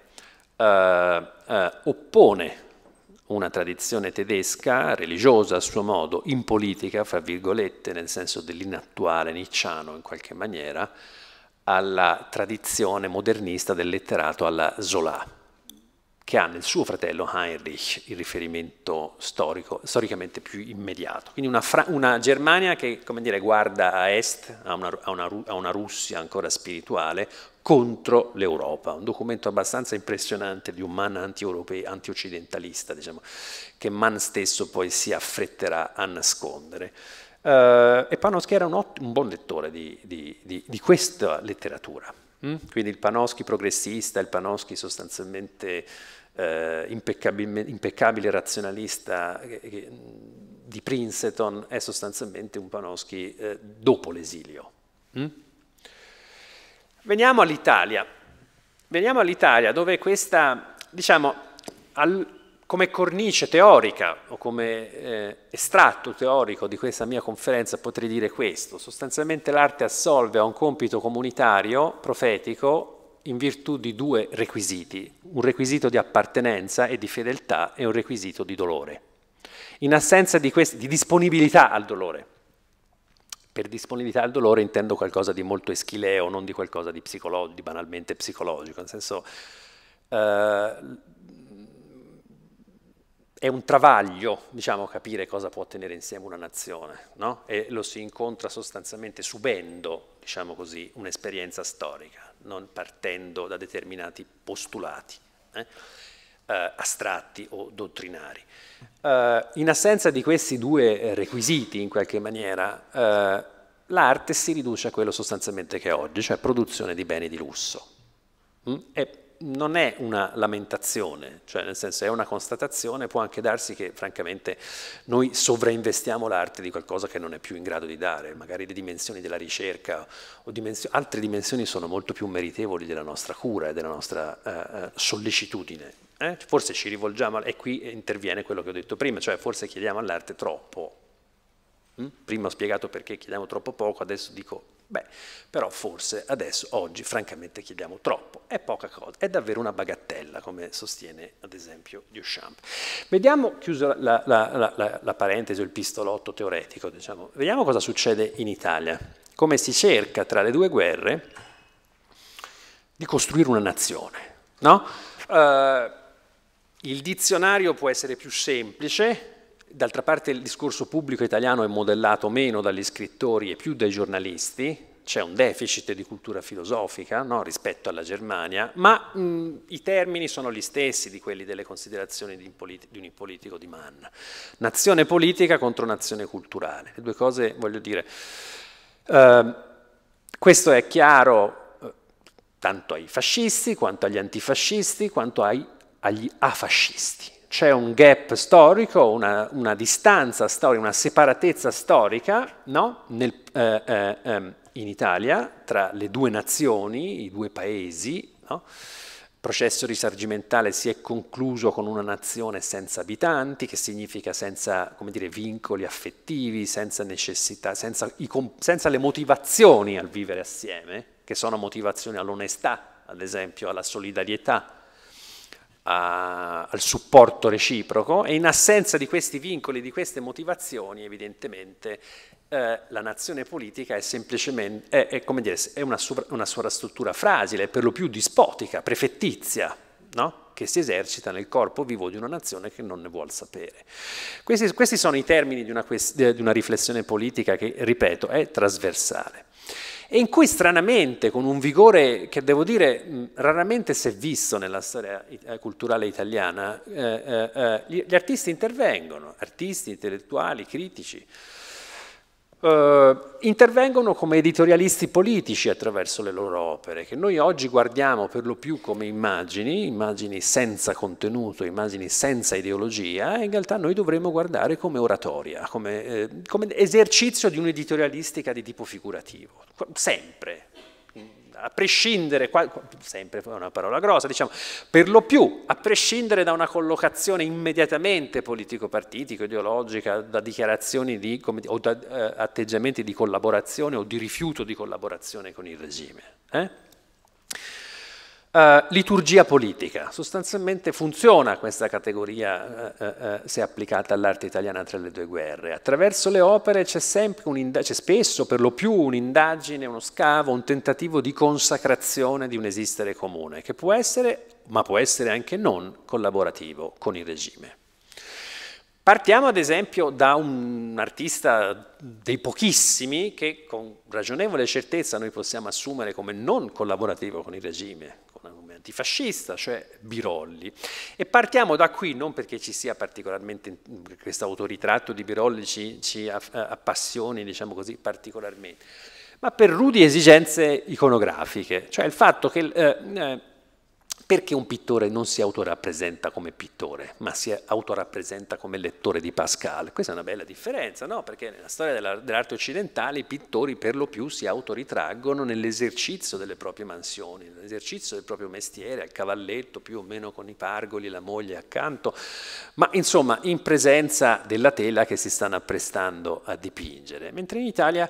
eh, eh, oppone una tradizione tedesca, religiosa a suo modo, in politica, fra virgolette, nel senso dell'inattuale nicciano in qualche maniera, alla tradizione modernista del letterato alla Zola che ha nel suo fratello Heinrich il riferimento storico, storicamente più immediato. Quindi una, una Germania che come dire, guarda a est, a una, a, una, a una Russia ancora spirituale, contro l'Europa, un documento abbastanza impressionante di un Mann anti-occidentalista, diciamo, che Mann stesso poi si affretterà a nascondere. Uh, e Panoschi era un, un buon lettore di, di, di, di questa letteratura, mm? quindi il Panoschi progressista, il Panoschi sostanzialmente eh, impeccabile razionalista di Princeton è sostanzialmente un Panofsky eh, dopo l'esilio. Mm? Veniamo all'Italia. Veniamo all'Italia dove questa, diciamo, al, come cornice teorica o come eh, estratto teorico di questa mia conferenza potrei dire questo. Sostanzialmente l'arte assolve a un compito comunitario, profetico, in virtù di due requisiti, un requisito di appartenenza e di fedeltà e un requisito di dolore. In assenza di, quest- di disponibilità al dolore, per disponibilità al dolore intendo qualcosa di molto eschileo, non di qualcosa di, psicolo- di banalmente psicologico, nel senso eh, è un travaglio, diciamo, capire cosa può tenere insieme una nazione, no? e lo si incontra sostanzialmente subendo, diciamo così, un'esperienza storica non partendo da determinati postulati eh, eh, astratti o dottrinari. Eh, in assenza di questi due requisiti, in qualche maniera, eh, l'arte si riduce a quello sostanzialmente che è oggi, cioè produzione di beni di lusso. Mm? E non è una lamentazione, cioè nel senso è una constatazione, può anche darsi che francamente noi sovrainvestiamo l'arte di qualcosa che non è più in grado di dare, magari le dimensioni della ricerca o dimensi altre dimensioni sono molto più meritevoli della nostra cura e della nostra eh, eh sollecitudine. Eh? Forse ci rivolgiamo, e qui interviene quello che ho detto prima, cioè forse chiediamo all'arte troppo. Hm? Prima ho spiegato perché chiediamo troppo poco, adesso dico Beh, però forse adesso, oggi, francamente chiediamo troppo, è poca cosa, è davvero una bagattella, come sostiene ad esempio Duchamp. Vediamo, chiuso la, la, la, la parentesi o il pistolotto teoretico, diciamo, vediamo cosa succede in Italia, come si cerca tra le due guerre di costruire una nazione. No? Uh, il dizionario può essere più semplice, D'altra parte il discorso pubblico italiano è modellato meno dagli scrittori e più dai giornalisti, c'è un deficit di cultura filosofica no, rispetto alla Germania, ma mh, i termini sono gli stessi di quelli delle considerazioni di un, politi- di un politico di Mann. Nazione politica contro nazione culturale. Le due cose, voglio dire, eh, questo è chiaro eh, tanto ai fascisti, quanto agli antifascisti, quanto ai, agli afascisti c'è un gap storico, una, una, distanza storica, una separatezza storica no? Nel, eh, eh, eh, in Italia tra le due nazioni, i due paesi. No? Il processo risargimentale si è concluso con una nazione senza abitanti, che significa senza dire, vincoli affettivi, senza necessità, senza, i, senza le motivazioni al vivere assieme, che sono motivazioni all'onestà, ad esempio, alla solidarietà, a, al supporto reciproco e in assenza di questi vincoli, di queste motivazioni, evidentemente eh, la nazione politica è semplicemente, è, è, come dire, è una, sovra, una sovrastruttura fragile, per lo più dispotica, prefettizia, no? che si esercita nel corpo vivo di una nazione che non ne vuole sapere. Questi, questi sono i termini di una, di una riflessione politica che, ripeto, è trasversale e in cui stranamente, con un vigore che devo dire raramente si è visto nella storia eh, culturale italiana, eh, eh, eh gli artisti intervengono, artisti, intellettuali, critici eh, intervengono come editorialisti politici attraverso le loro opere, che noi oggi guardiamo per lo più come immagini, immagini senza contenuto, immagini senza ideologia, e in realtà noi dovremmo guardare come oratoria, come, eh, come esercizio di un'editorialistica di tipo figurativo, sempre, a prescindere, sempre una parola grossa, diciamo, per lo più a prescindere da una collocazione immediatamente politico-partitica, ideologica, da dichiarazioni di, come, o da eh, atteggiamenti di collaborazione o di rifiuto di collaborazione con il regime. Eh? Uh, liturgia politica, sostanzialmente funziona questa categoria uh, uh, se applicata all'arte italiana tra le due guerre. Attraverso le opere c'è, c'è spesso per lo più un'indagine, uno scavo, un tentativo di consacrazione di un esistere comune, che può essere, ma può essere anche non collaborativo con il regime. Partiamo ad esempio da un artista dei pochissimi che con ragionevole certezza noi possiamo assumere come non collaborativo con il regime, come antifascista, cioè Birolli. E partiamo da qui, non perché ci sia particolarmente, questo autoritratto di Birolli ci, ci eh, appassioni, diciamo così, particolarmente, ma per rudi esigenze iconografiche, cioè il fatto che... Eh, eh perché un pittore non si autorappresenta come pittore, ma si autorappresenta come lettore di Pascal? Questa è una bella differenza, no? Perché nella storia dell'arte occidentale i pittori per lo più si autoritraggono nell'esercizio delle proprie mansioni, nell'esercizio del proprio mestiere, al cavalletto, più o meno con i pargoli, la moglie accanto, ma insomma in presenza della tela che si stanno apprestando a dipingere. Mentre in Italia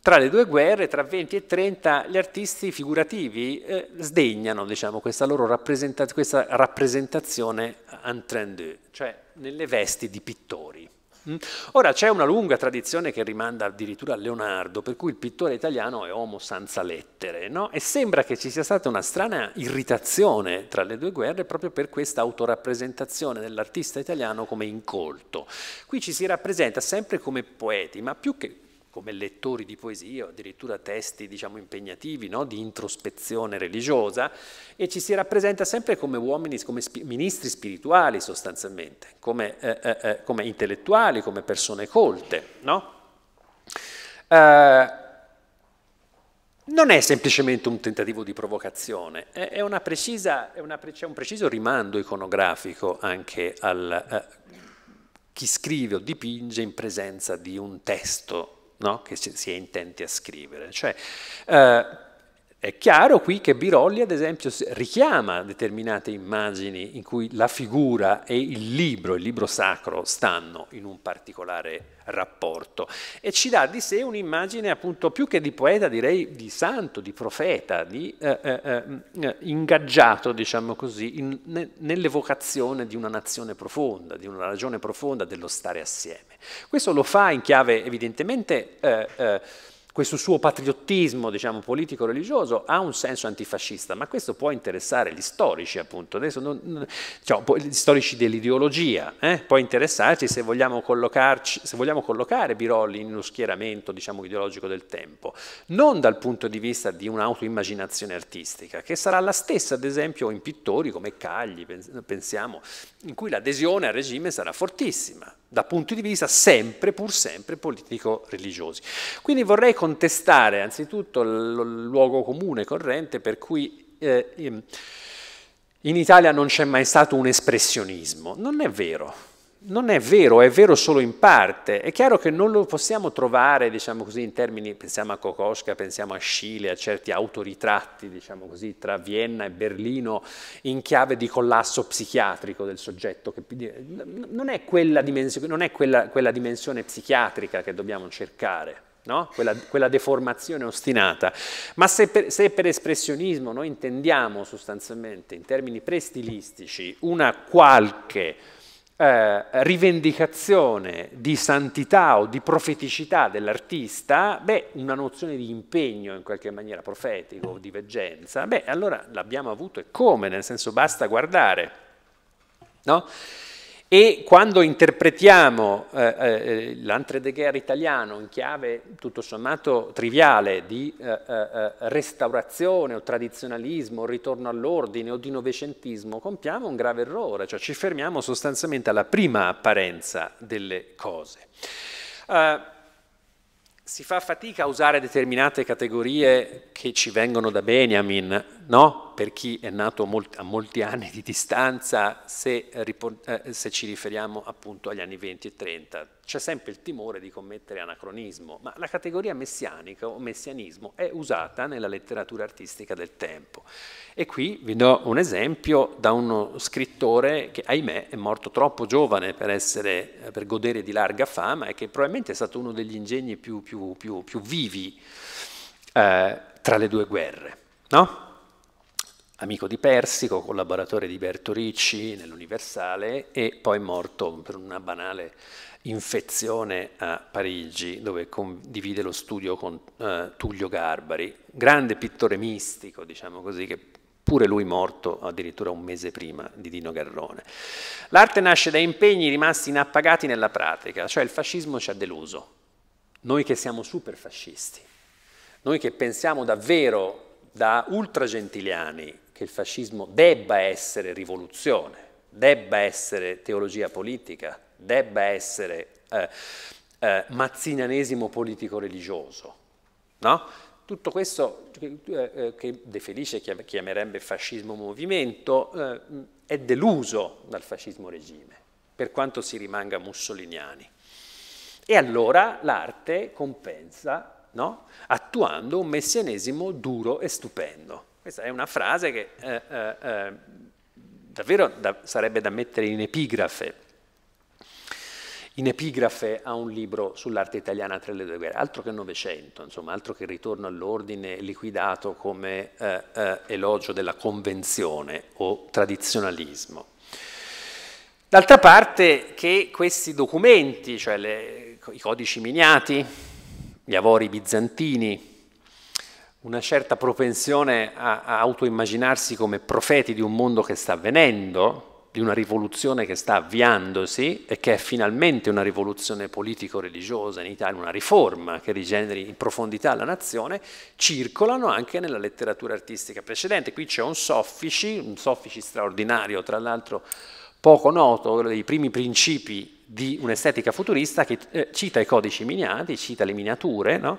tra le due guerre, tra 20 e 30, gli artisti figurativi eh, sdegnano diciamo, questa loro rappresenta questa rappresentazione entendu, cioè nelle vesti di pittori. Mm? Ora c'è una lunga tradizione che rimanda addirittura a Leonardo, per cui il pittore italiano è uomo senza lettere, no? e sembra che ci sia stata una strana irritazione tra le due guerre proprio per questa autorappresentazione dell'artista italiano come incolto. Qui ci si rappresenta sempre come poeti, ma più che come lettori di poesie o addirittura testi diciamo, impegnativi no? di introspezione religiosa e ci si rappresenta sempre come uomini, come spi ministri spirituali sostanzialmente, come, eh, eh, eh come, intellettuali, come persone colte. No? Eh, non è semplicemente un tentativo di provocazione, è, precisa, è pre un preciso rimando iconografico anche al eh, chi scrive o dipinge in presenza di un testo no? che si è intenti a scrivere. Cioè, eh, è chiaro qui che Birolli, ad esempio, richiama determinate immagini in cui la figura e il libro, il libro sacro, stanno in un particolare rapporto e ci dà di sé un'immagine appunto più che di poeta, direi di santo, di profeta, di eh, eh, eh, mm, eh ingaggiato, diciamo così, in, ne, nell'evocazione di una nazione profonda, di una ragione profonda dello stare assieme. Questo lo fa in chiave evidentemente eh, eh, questo suo patriottismo diciamo, politico-religioso ha un senso antifascista, ma questo può interessare gli storici, appunto, non, diciamo, gli storici dell'ideologia, eh? può interessarci se vogliamo, se vogliamo, collocare Birolli in uno schieramento diciamo, ideologico del tempo, non dal punto di vista di un'autoimmaginazione artistica, che sarà la stessa, ad esempio, in pittori come Cagli, pensiamo, in cui l'adesione al regime sarà fortissima, da punti di vista sempre, pur sempre, politico-religiosi. Quindi vorrei con contestare anzitutto il luogo comune corrente per cui eh, in Italia non c'è mai stato un espressionismo. Non è vero, non è vero, è vero solo in parte. È chiaro che non lo possiamo trovare, diciamo così, in termini, pensiamo a Kokoschka, pensiamo a Schiele, a certi autoritratti, diciamo così, tra Vienna e Berlino, in chiave di collasso psichiatrico del soggetto. non è quella dimensione, non è quella, quella dimensione psichiatrica che dobbiamo cercare. No? Quella, quella, deformazione ostinata. Ma se per, se per, espressionismo noi intendiamo sostanzialmente, in termini prestilistici, una qualche eh, rivendicazione di santità o di profeticità dell'artista, beh, una nozione di impegno in qualche maniera profetico o di veggenza, beh, allora l'abbiamo avuto e come, nel senso basta guardare. No? E quando interpretiamo eh, eh, guerre italiano in chiave tutto sommato triviale di eh, eh, eh restaurazione o tradizionalismo, o ritorno all'ordine o di novecentismo, compiamo un grave errore, cioè ci fermiamo sostanzialmente alla prima apparenza delle cose. Uh, si fa fatica a usare determinate categorie che ci vengono da Benjamin, no? per chi è nato a molti anni di distanza, se, eh, se ci riferiamo appunto agli anni 20 e 30, c'è sempre il timore di commettere anacronismo, ma la categoria messianica o messianismo è usata nella letteratura artistica del tempo. E qui vi do un esempio da uno scrittore che, ahimè, è morto troppo giovane per, essere, eh, per godere di larga fama e che probabilmente è stato uno degli ingegni più, più, più, più vivi eh, tra le due guerre. No? amico di Persico, collaboratore di Bertoricci nell'Universale e poi morto per una banale infezione a Parigi dove condivide lo studio con eh, Tullio Garbari, grande pittore mistico, diciamo così, che pure lui morto addirittura un mese prima di Dino Garrone. L'arte nasce da impegni rimasti inappagati nella pratica, cioè il fascismo ci ha deluso, noi che siamo super fascisti, noi che pensiamo davvero da ultra gentiliani che il fascismo debba essere rivoluzione, debba essere teologia politica, debba essere eh, eh, mazzinianesimo politico-religioso. No? Tutto questo eh, eh che De Felice chiamerebbe fascismo movimento eh, è deluso dal fascismo regime, per quanto si rimanga mussoliniani. E allora l'arte compensa no? attuando un messianesimo duro e stupendo. Questa è una frase che eh, eh, eh, davvero da, sarebbe da mettere in epigrafe in epigrafe a un libro sull'arte italiana tra le due guerre, altro che Novecento, insomma, altro che il ritorno all'ordine liquidato come eh, eh, elogio della convenzione o tradizionalismo. D'altra parte che questi documenti, cioè le, i codici miniati, gli avori bizantini, una certa propensione a, a autoimmaginarsi come profeti di un mondo che sta avvenendo, di una rivoluzione che sta avviandosi e che è finalmente una rivoluzione politico-religiosa in Italia, una riforma che rigeneri in profondità la nazione, circolano anche nella letteratura artistica precedente. Qui c'è un soffici, un soffici straordinario, tra l'altro poco noto, uno dei primi principi di un'estetica futurista che eh, cita i codici miniati, cita le miniature, no?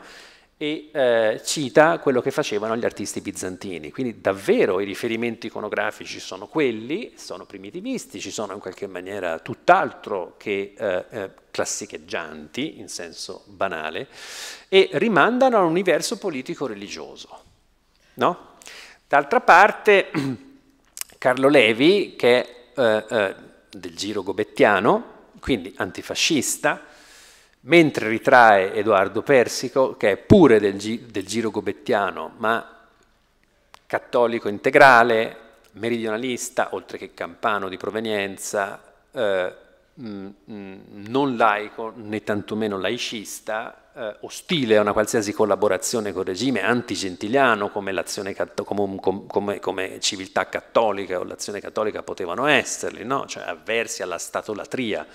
e eh, cita quello che facevano gli artisti bizantini. Quindi davvero i riferimenti iconografici sono quelli, sono primitivistici, sono in qualche maniera tutt'altro che eh, eh, classicheggianti in senso banale e rimandano a un universo politico-religioso. No? D'altra parte Carlo Levi, che è eh, eh, del giro gobettiano, quindi antifascista, mentre ritrae Edoardo Persico, che è pure del, gi del giro gobettiano, ma cattolico integrale, meridionalista, oltre che campano di provenienza, eh, mh, mm, mh, mm, non laico né tantomeno laicista, eh, ostile a una qualsiasi collaborazione col regime, antigentiliano come, come, come, come, civiltà cattolica o l'azione cattolica potevano esserli, no? cioè avversi alla statolatria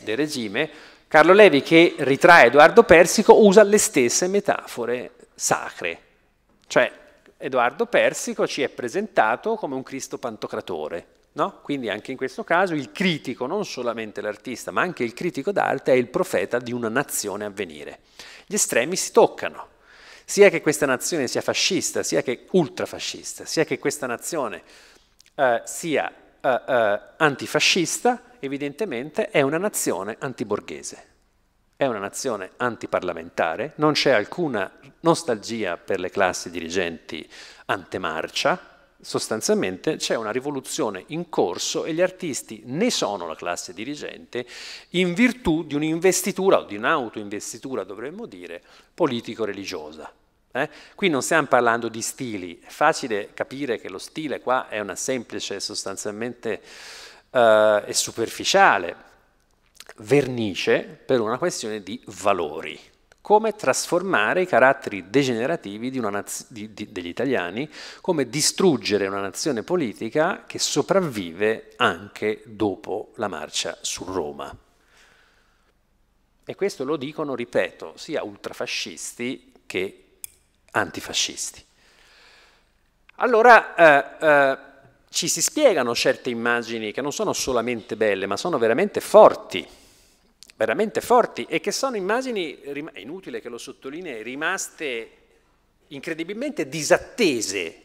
del regime, Carlo Levi, che ritrae Edoardo Persico, usa le stesse metafore sacre. Cioè, Edoardo Persico ci è presentato come un Cristo pantocratore. No? Quindi anche in questo caso il critico, non solamente l'artista, ma anche il critico d'arte è il profeta di una nazione a venire. Gli estremi si toccano. Sia che questa nazione sia fascista, sia che ultrafascista, sia che questa nazione eh, sia eh, eh, antifascista, evidentemente è una nazione antiborghese, è una nazione antiparlamentare, non c'è alcuna nostalgia per le classi dirigenti antemarcia, sostanzialmente c'è una rivoluzione in corso e gli artisti ne sono la classe dirigente in virtù di un'investitura o di un'autoinvestitura, dovremmo dire, politico-religiosa. Eh? Qui non stiamo parlando di stili, è facile capire che lo stile qua è una semplice, sostanzialmente eh, e superficiale vernice per una questione di valori. Come trasformare i caratteri degenerativi naz- di, di, degli italiani, come distruggere una nazione politica che sopravvive anche dopo la marcia su Roma. E questo lo dicono, ripeto, sia ultrafascisti che antifascisti. Allora eh, eh, ci si spiegano certe immagini che non sono solamente belle, ma sono veramente forti, veramente forti e che sono immagini, è inutile che lo sottolinei, rimaste incredibilmente disattese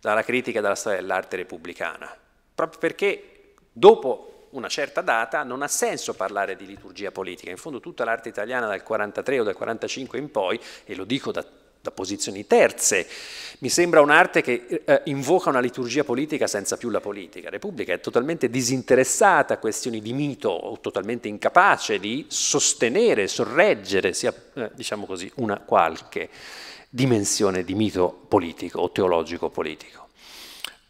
dalla critica della storia dell'arte repubblicana, proprio perché dopo una certa data non ha senso parlare di liturgia politica, in fondo tutta l'arte italiana dal 43 o dal 45 in poi, e lo dico da da posizioni terze. Mi sembra un'arte che eh, eh, invoca una liturgia politica senza più la politica. La Repubblica è totalmente disinteressata a questioni di mito, o totalmente incapace di sostenere, sorreggere, sia, eh, diciamo così, una qualche dimensione di mito politico o teologico politico.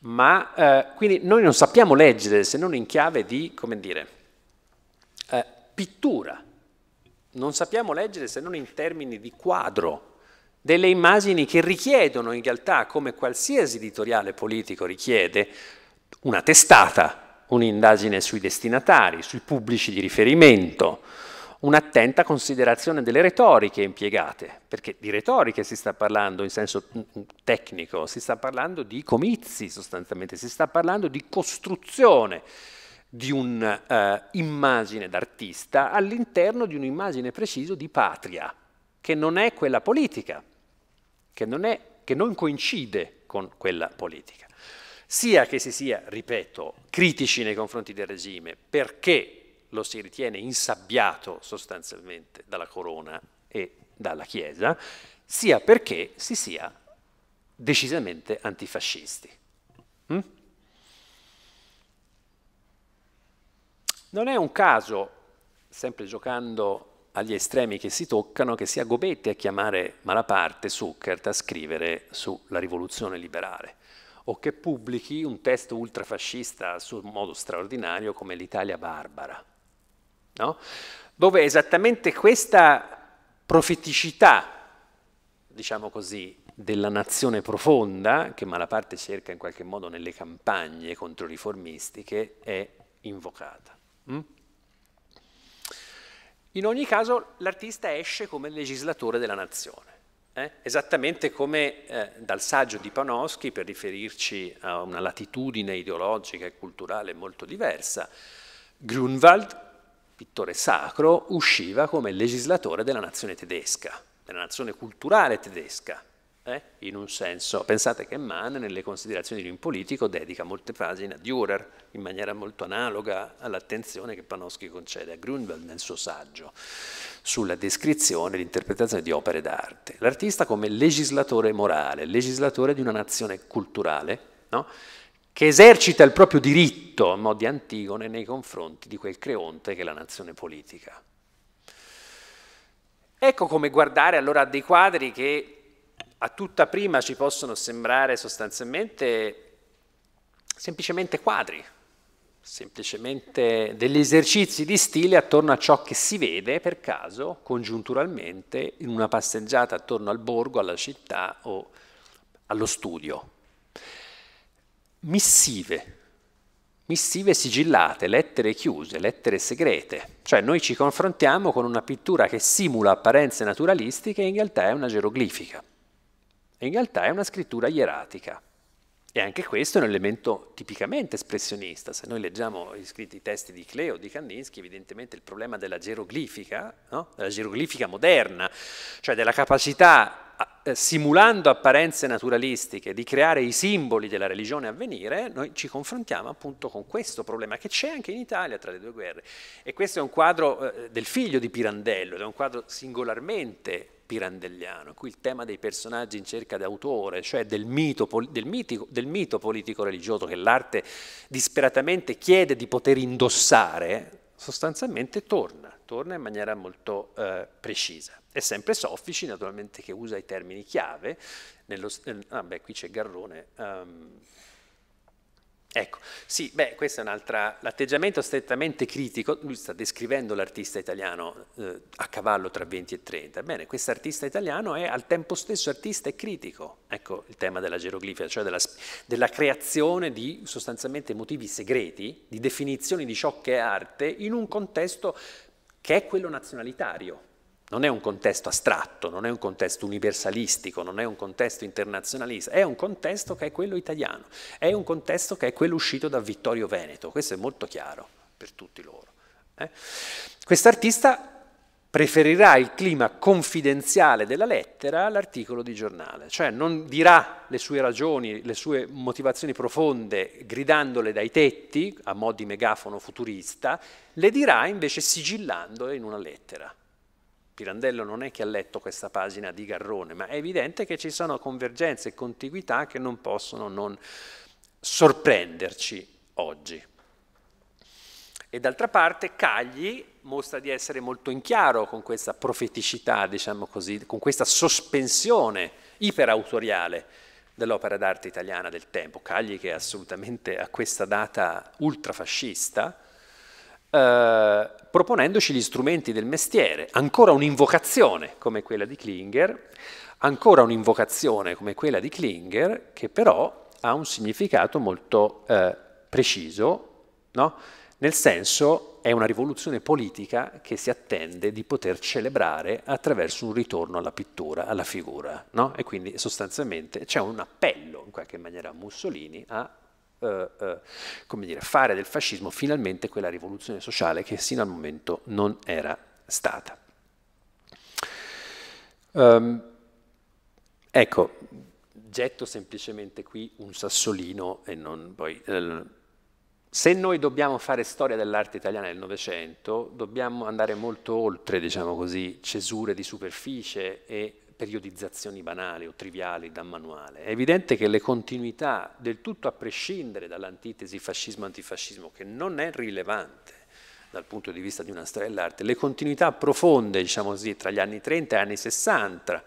Ma eh, quindi noi non sappiamo leggere se non in chiave di, come dire, eh, pittura. Non sappiamo leggere se non in termini di quadro, delle immagini che richiedono in realtà, come qualsiasi editoriale politico richiede, una testata, un'indagine sui destinatari, sui pubblici di riferimento, un'attenta considerazione delle retoriche impiegate, perché di retoriche si sta parlando in senso mm, mm, tecnico, si sta parlando di comizi sostanzialmente, si sta parlando di costruzione di un'immagine eh, uh, d'artista all'interno di un'immagine precisa di patria, che non è quella politica, che non, è, che non coincide con quella politica. Sia che si sia, ripeto, critici nei confronti del regime perché lo si ritiene insabbiato sostanzialmente dalla corona e dalla Chiesa, sia perché si sia decisamente antifascisti. Mm? Non è un caso, sempre giocando agli estremi che si toccano che sia Gobetti a chiamare malaparte Zuckert a scrivere sulla rivoluzione liberale o che pubblichi un testo ultrafascista a suo modo straordinario come l'Italia barbara, no? dove esattamente questa profeticità, diciamo così, della nazione profonda, che Malaparte cerca in qualche modo nelle campagne controriformistiche, è invocata. Mm? In ogni caso l'artista esce come legislatore della nazione, eh? esattamente come eh, dal saggio di Panoschi, per riferirci a una latitudine ideologica e culturale molto diversa, Grunwald, pittore sacro, usciva come legislatore della nazione tedesca, della nazione culturale tedesca, eh? in un senso. Pensate che Mann nelle considerazioni di un politico dedica molte pagine a Dürer in maniera molto analoga all'attenzione che Panofsky concede a Grunwald nel suo saggio sulla descrizione e l'interpretazione di opere d'arte. L'artista come legislatore morale, legislatore di una nazione culturale, no? che esercita il proprio diritto, a no, di Antigone, nei confronti di quel creonte che è la nazione politica. Ecco come guardare allora a dei quadri che a tutta prima ci possono sembrare sostanzialmente semplicemente quadri, semplicemente degli esercizi di stile attorno a ciò che si vede per caso, congiunturalmente, in una passeggiata attorno al borgo, alla città o allo studio. Missive, missive sigillate, lettere chiuse, lettere segrete. Cioè noi ci confrontiamo con una pittura che simula apparenze naturalistiche e in realtà è una geroglifica e in realtà è una scrittura ieratica. E anche questo è un elemento tipicamente espressionista. Se noi leggiamo i, scritti, i testi di Cleo, di Kandinsky, evidentemente il problema della geroglifica, no? della geroglifica moderna, cioè della capacità, eh, simulando apparenze naturalistiche, di creare i simboli della religione a venire, noi ci confrontiamo appunto con questo problema che c'è anche in Italia tra le due guerre. E questo è un quadro eh, del figlio di Pirandello, ed è un quadro singolarmente pirandelliano, qui il tema dei personaggi in cerca d'autore, cioè del mito, del, mitico, del mito politico-religioso che l'arte disperatamente chiede di poter indossare, sostanzialmente torna, torna in maniera molto eh, precisa. È sempre Soffici, naturalmente, che usa i termini chiave, nello, eh, ah beh, qui c'è Garrone, um, Ecco, sì, beh, questo è un altro l'atteggiamento strettamente critico, lui sta descrivendo l'artista italiano eh, a cavallo tra 20 e 30. Bene, questo artista italiano è al tempo stesso artista e critico. Ecco il tema della geroglifia, cioè della, della creazione di sostanzialmente motivi segreti, di definizioni di ciò che è arte in un contesto che è quello nazionalitario non è un contesto astratto, non è un contesto universalistico, non è un contesto internazionalista, è un contesto che è quello italiano, è un contesto che è quello uscito da Vittorio Veneto, questo è molto chiaro per tutti loro. Eh? Quest'artista preferirà il clima confidenziale della lettera all'articolo di giornale, cioè non dirà le sue ragioni, le sue motivazioni profonde gridandole dai tetti, a mo' di megafono futurista, le dirà invece sigillandole in una lettera. Pirandello non è che ha letto questa pagina di Garrone, ma è evidente che ci sono convergenze e contiguità che non possono non sorprenderci oggi. E d'altra parte Cagli mostra di essere molto in chiaro con questa profeticità, diciamo così, con questa sospensione iperautoriale dell'opera d'arte italiana del tempo. Cagli che è assolutamente a questa data ultrafascista, eh, proponendoci gli strumenti del mestiere. Ancora un'invocazione come quella di Klinger, ancora un'invocazione come quella di Klinger, che però ha un significato molto eh, preciso, no? nel senso è una rivoluzione politica che si attende di poter celebrare attraverso un ritorno alla pittura, alla figura. No? E quindi sostanzialmente c'è un appello in qualche maniera a Mussolini a eh, eh, come dire, fare del fascismo finalmente quella rivoluzione sociale che sino al momento non era stata. Um, ecco, getto semplicemente qui un sassolino e non poi... Eh, se noi dobbiamo fare storia dell'arte italiana del Novecento, dobbiamo andare molto oltre, diciamo così, cesure di superficie e periodizzazioni banali o triviali da manuale. È evidente che le continuità, del tutto a prescindere dall'antitesi fascismo-antifascismo, che non è rilevante dal punto di vista di una storia dell'arte, le continuità profonde, diciamo così, tra gli anni 30 e gli anni 60,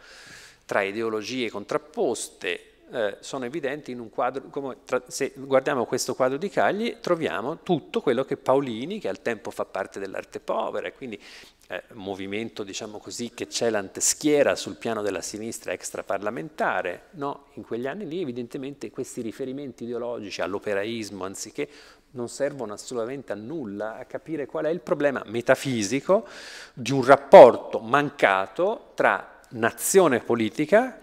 tra ideologie contrapposte, eh, sono evidenti in un quadro, come, tra, se guardiamo questo quadro di Cagli troviamo tutto quello che Paolini, che al tempo fa parte dell'arte povera, e quindi eh, movimento diciamo così che c'è l'anteschiera sul piano della sinistra extraparlamentare, no? in quegli anni lì evidentemente questi riferimenti ideologici all'operaismo anziché non servono assolutamente a nulla a capire qual è il problema metafisico di un rapporto mancato tra nazione politica,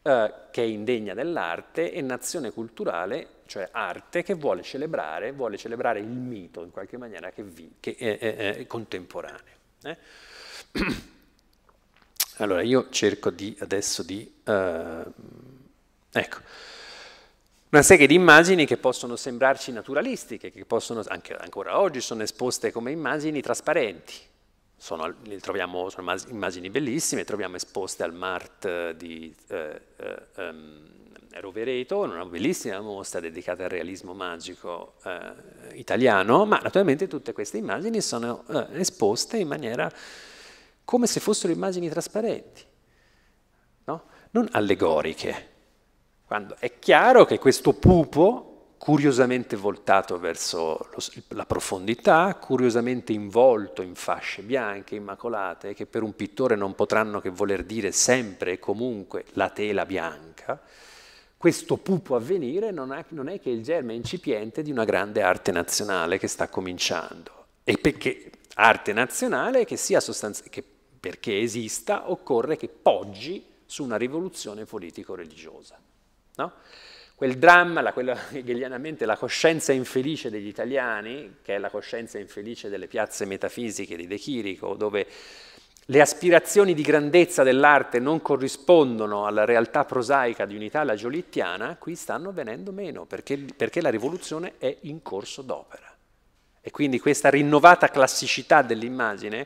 eh, che è indegna dell'arte e nazione culturale, cioè arte, che vuole celebrare, vuole celebrare il mito in qualche maniera che, vi, che è, è, è, contemporaneo. Eh? Allora io cerco di, adesso di... Eh, ecco una serie di immagini che possono sembrarci naturalistiche, che possono, anche ancora oggi sono esposte come immagini trasparenti, sono, troviamo, sono immagini bellissime, troviamo esposte al MART eh, di eh, eh, ehm, Rovereto, una bellissima mostra dedicata al realismo magico eh, italiano, ma naturalmente tutte queste immagini sono eh, esposte in maniera come se fossero immagini trasparenti, no? non allegoriche. Quando è chiaro che questo pupo curiosamente voltato verso la profondità, curiosamente involto in fasce bianche, immacolate, che per un pittore non potranno che voler dire sempre e comunque la tela bianca, questo pupo avvenire non, ha, non è che il germe incipiente di una grande arte nazionale che sta cominciando. E perché arte nazionale che, sia sostanzialmente, perché esista occorre che poggi su una rivoluzione politico-religiosa. No? quel dramma, la, quella hegelianamente la coscienza infelice degli italiani, che è la coscienza infelice delle piazze metafisiche di De Chirico, dove le aspirazioni di grandezza dell'arte non corrispondono alla realtà prosaica di un'Italia giolittiana, qui stanno venendo meno, perché, perché la rivoluzione è in corso d'opera. E quindi questa rinnovata classicità dell'immagine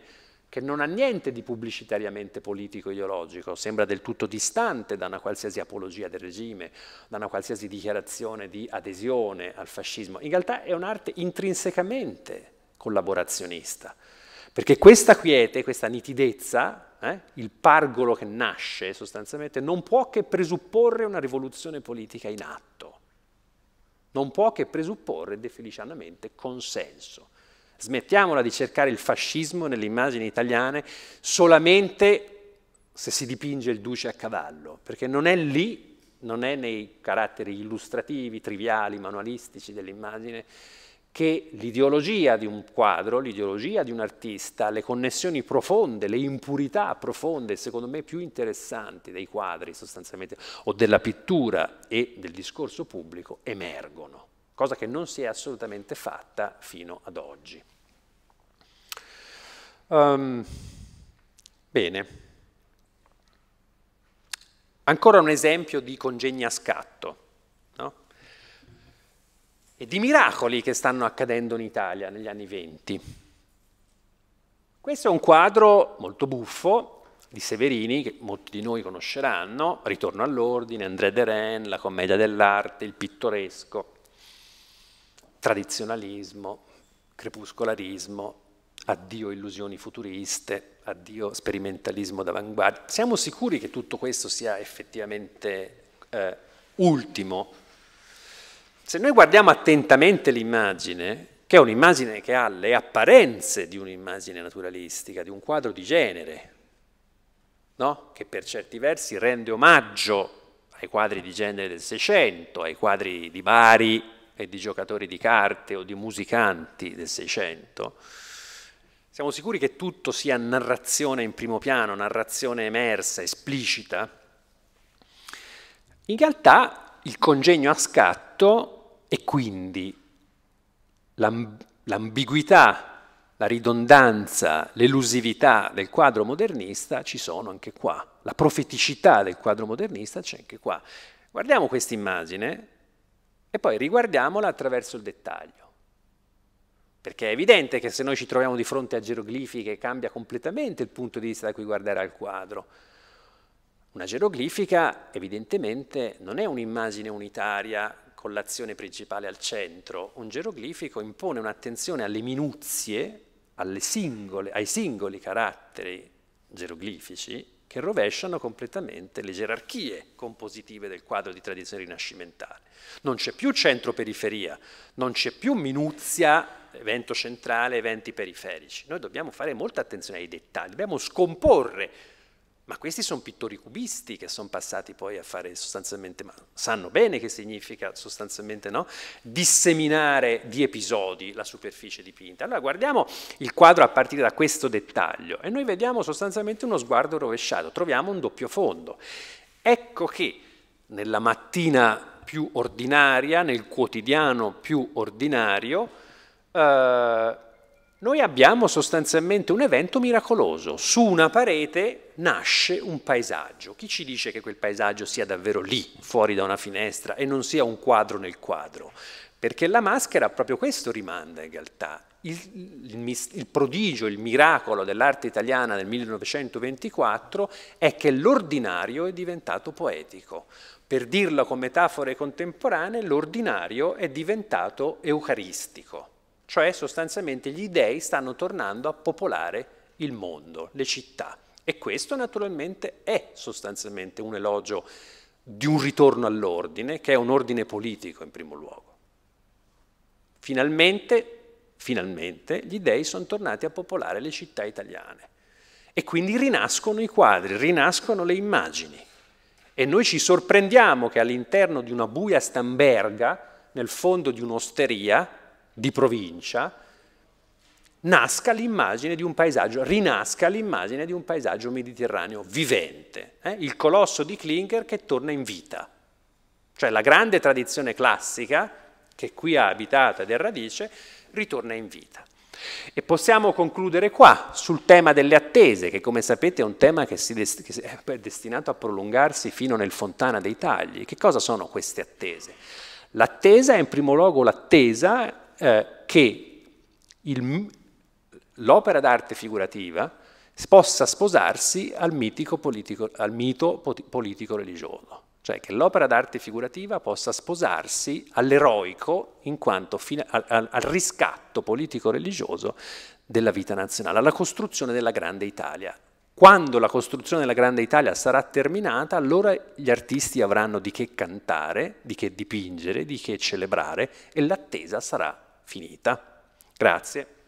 che non ha niente di pubblicitariamente politico-ideologico, sembra del tutto distante da una qualsiasi apologia del regime, da una qualsiasi dichiarazione di adesione al fascismo. In realtà è un'arte intrinsecamente collaborazionista, perché questa quiete, questa nitidezza, eh, il pargolo che nasce sostanzialmente, non può che presupporre una rivoluzione politica in atto, non può che presupporre defelicianamente consenso. Smettiamola di cercare il fascismo nelle immagini italiane solamente se si dipinge il duce a cavallo, perché non è lì, non è nei caratteri illustrativi, triviali, manualistici dell'immagine, che l'ideologia di un quadro, l'ideologia di un artista, le connessioni profonde, le impurità profonde, secondo me più interessanti dei quadri sostanzialmente, o della pittura e del discorso pubblico, emergono, cosa che non si è assolutamente fatta fino ad oggi. Um, bene. Ancora un esempio di congegni a scatto no? e di miracoli che stanno accadendo in Italia negli anni venti. Questo è un quadro molto buffo di Severini, che molti di noi conosceranno, Ritorno all'ordine, André Deren, la commedia dell'arte, il pittoresco, tradizionalismo, crepuscolarismo, addio illusioni futuriste, addio sperimentalismo d'avanguardia. Siamo sicuri che tutto questo sia effettivamente eh, ultimo? Se noi guardiamo attentamente l'immagine, che è un'immagine che ha le apparenze di un'immagine naturalistica, di un quadro di genere, no? che per certi versi rende omaggio ai quadri di genere del Seicento, ai quadri di bari e di giocatori di carte o di musicanti del Seicento, siamo sicuri che tutto sia narrazione in primo piano, narrazione emersa, esplicita? In realtà il congegno a scatto e quindi l'ambiguità, la ridondanza, l'elusività del quadro modernista ci sono anche qua, la profeticità del quadro modernista c'è anche qua. Guardiamo questa immagine e poi riguardiamola attraverso il dettaglio. Perché è evidente che se noi ci troviamo di fronte a geroglifiche cambia completamente il punto di vista da cui guardare al quadro. Una geroglifica evidentemente non è un'immagine unitaria con l'azione principale al centro. Un geroglifico impone un'attenzione alle minuzie, alle singole, ai singoli caratteri geroglifici che rovesciano completamente le gerarchie compositive del quadro di tradizione rinascimentale. Non c'è più centro-periferia, non c'è più minuzia, evento centrale, eventi periferici. Noi dobbiamo fare molta attenzione ai dettagli, dobbiamo scomporre ma questi sono pittori cubisti che sono passati poi a fare sostanzialmente, ma sanno bene che significa sostanzialmente no? disseminare di episodi la superficie dipinta. Allora guardiamo il quadro a partire da questo dettaglio e noi vediamo sostanzialmente uno sguardo rovesciato, troviamo un doppio fondo. Ecco che nella mattina più ordinaria, nel quotidiano più ordinario, eh, noi abbiamo sostanzialmente un evento miracoloso, su una parete nasce un paesaggio. Chi ci dice che quel paesaggio sia davvero lì, fuori da una finestra, e non sia un quadro nel quadro? Perché la maschera proprio questo rimanda in realtà. Il, il, il prodigio, il miracolo dell'arte italiana del 1924 è che l'ordinario è diventato poetico. Per dirlo con metafore contemporanee, l'ordinario è diventato eucaristico cioè sostanzialmente gli dei stanno tornando a popolare il mondo, le città. E questo naturalmente è sostanzialmente un elogio di un ritorno all'ordine, che è un ordine politico in primo luogo. Finalmente, finalmente, gli dei sono tornati a popolare le città italiane e quindi rinascono i quadri, rinascono le immagini. E noi ci sorprendiamo che all'interno di una buia stamberga, nel fondo di un'osteria, di provincia, nasca l'immagine di un paesaggio, rinasca l'immagine di un paesaggio mediterraneo vivente, eh? il colosso di Klinger che torna in vita. Cioè la grande tradizione classica, che qui ha abitata del radice, ritorna in vita. E possiamo concludere qua sul tema delle attese, che come sapete è un tema che, dest- che eh, è destinato a prolungarsi fino nel fontana dei tagli. Che cosa sono queste attese? L'attesa è in primo luogo l'attesa eh, che il, l'opera d'arte figurativa possa sposarsi al, politico, al mito politico-religioso, cioè che l'opera d'arte figurativa possa sposarsi all'eroico in quanto fino, al, al riscatto politico-religioso della vita nazionale, alla costruzione della grande Italia. Quando la costruzione della grande Italia sarà terminata, allora gli artisti avranno di che cantare, di che dipingere, di che celebrare e l'attesa sarà finita. Grazie.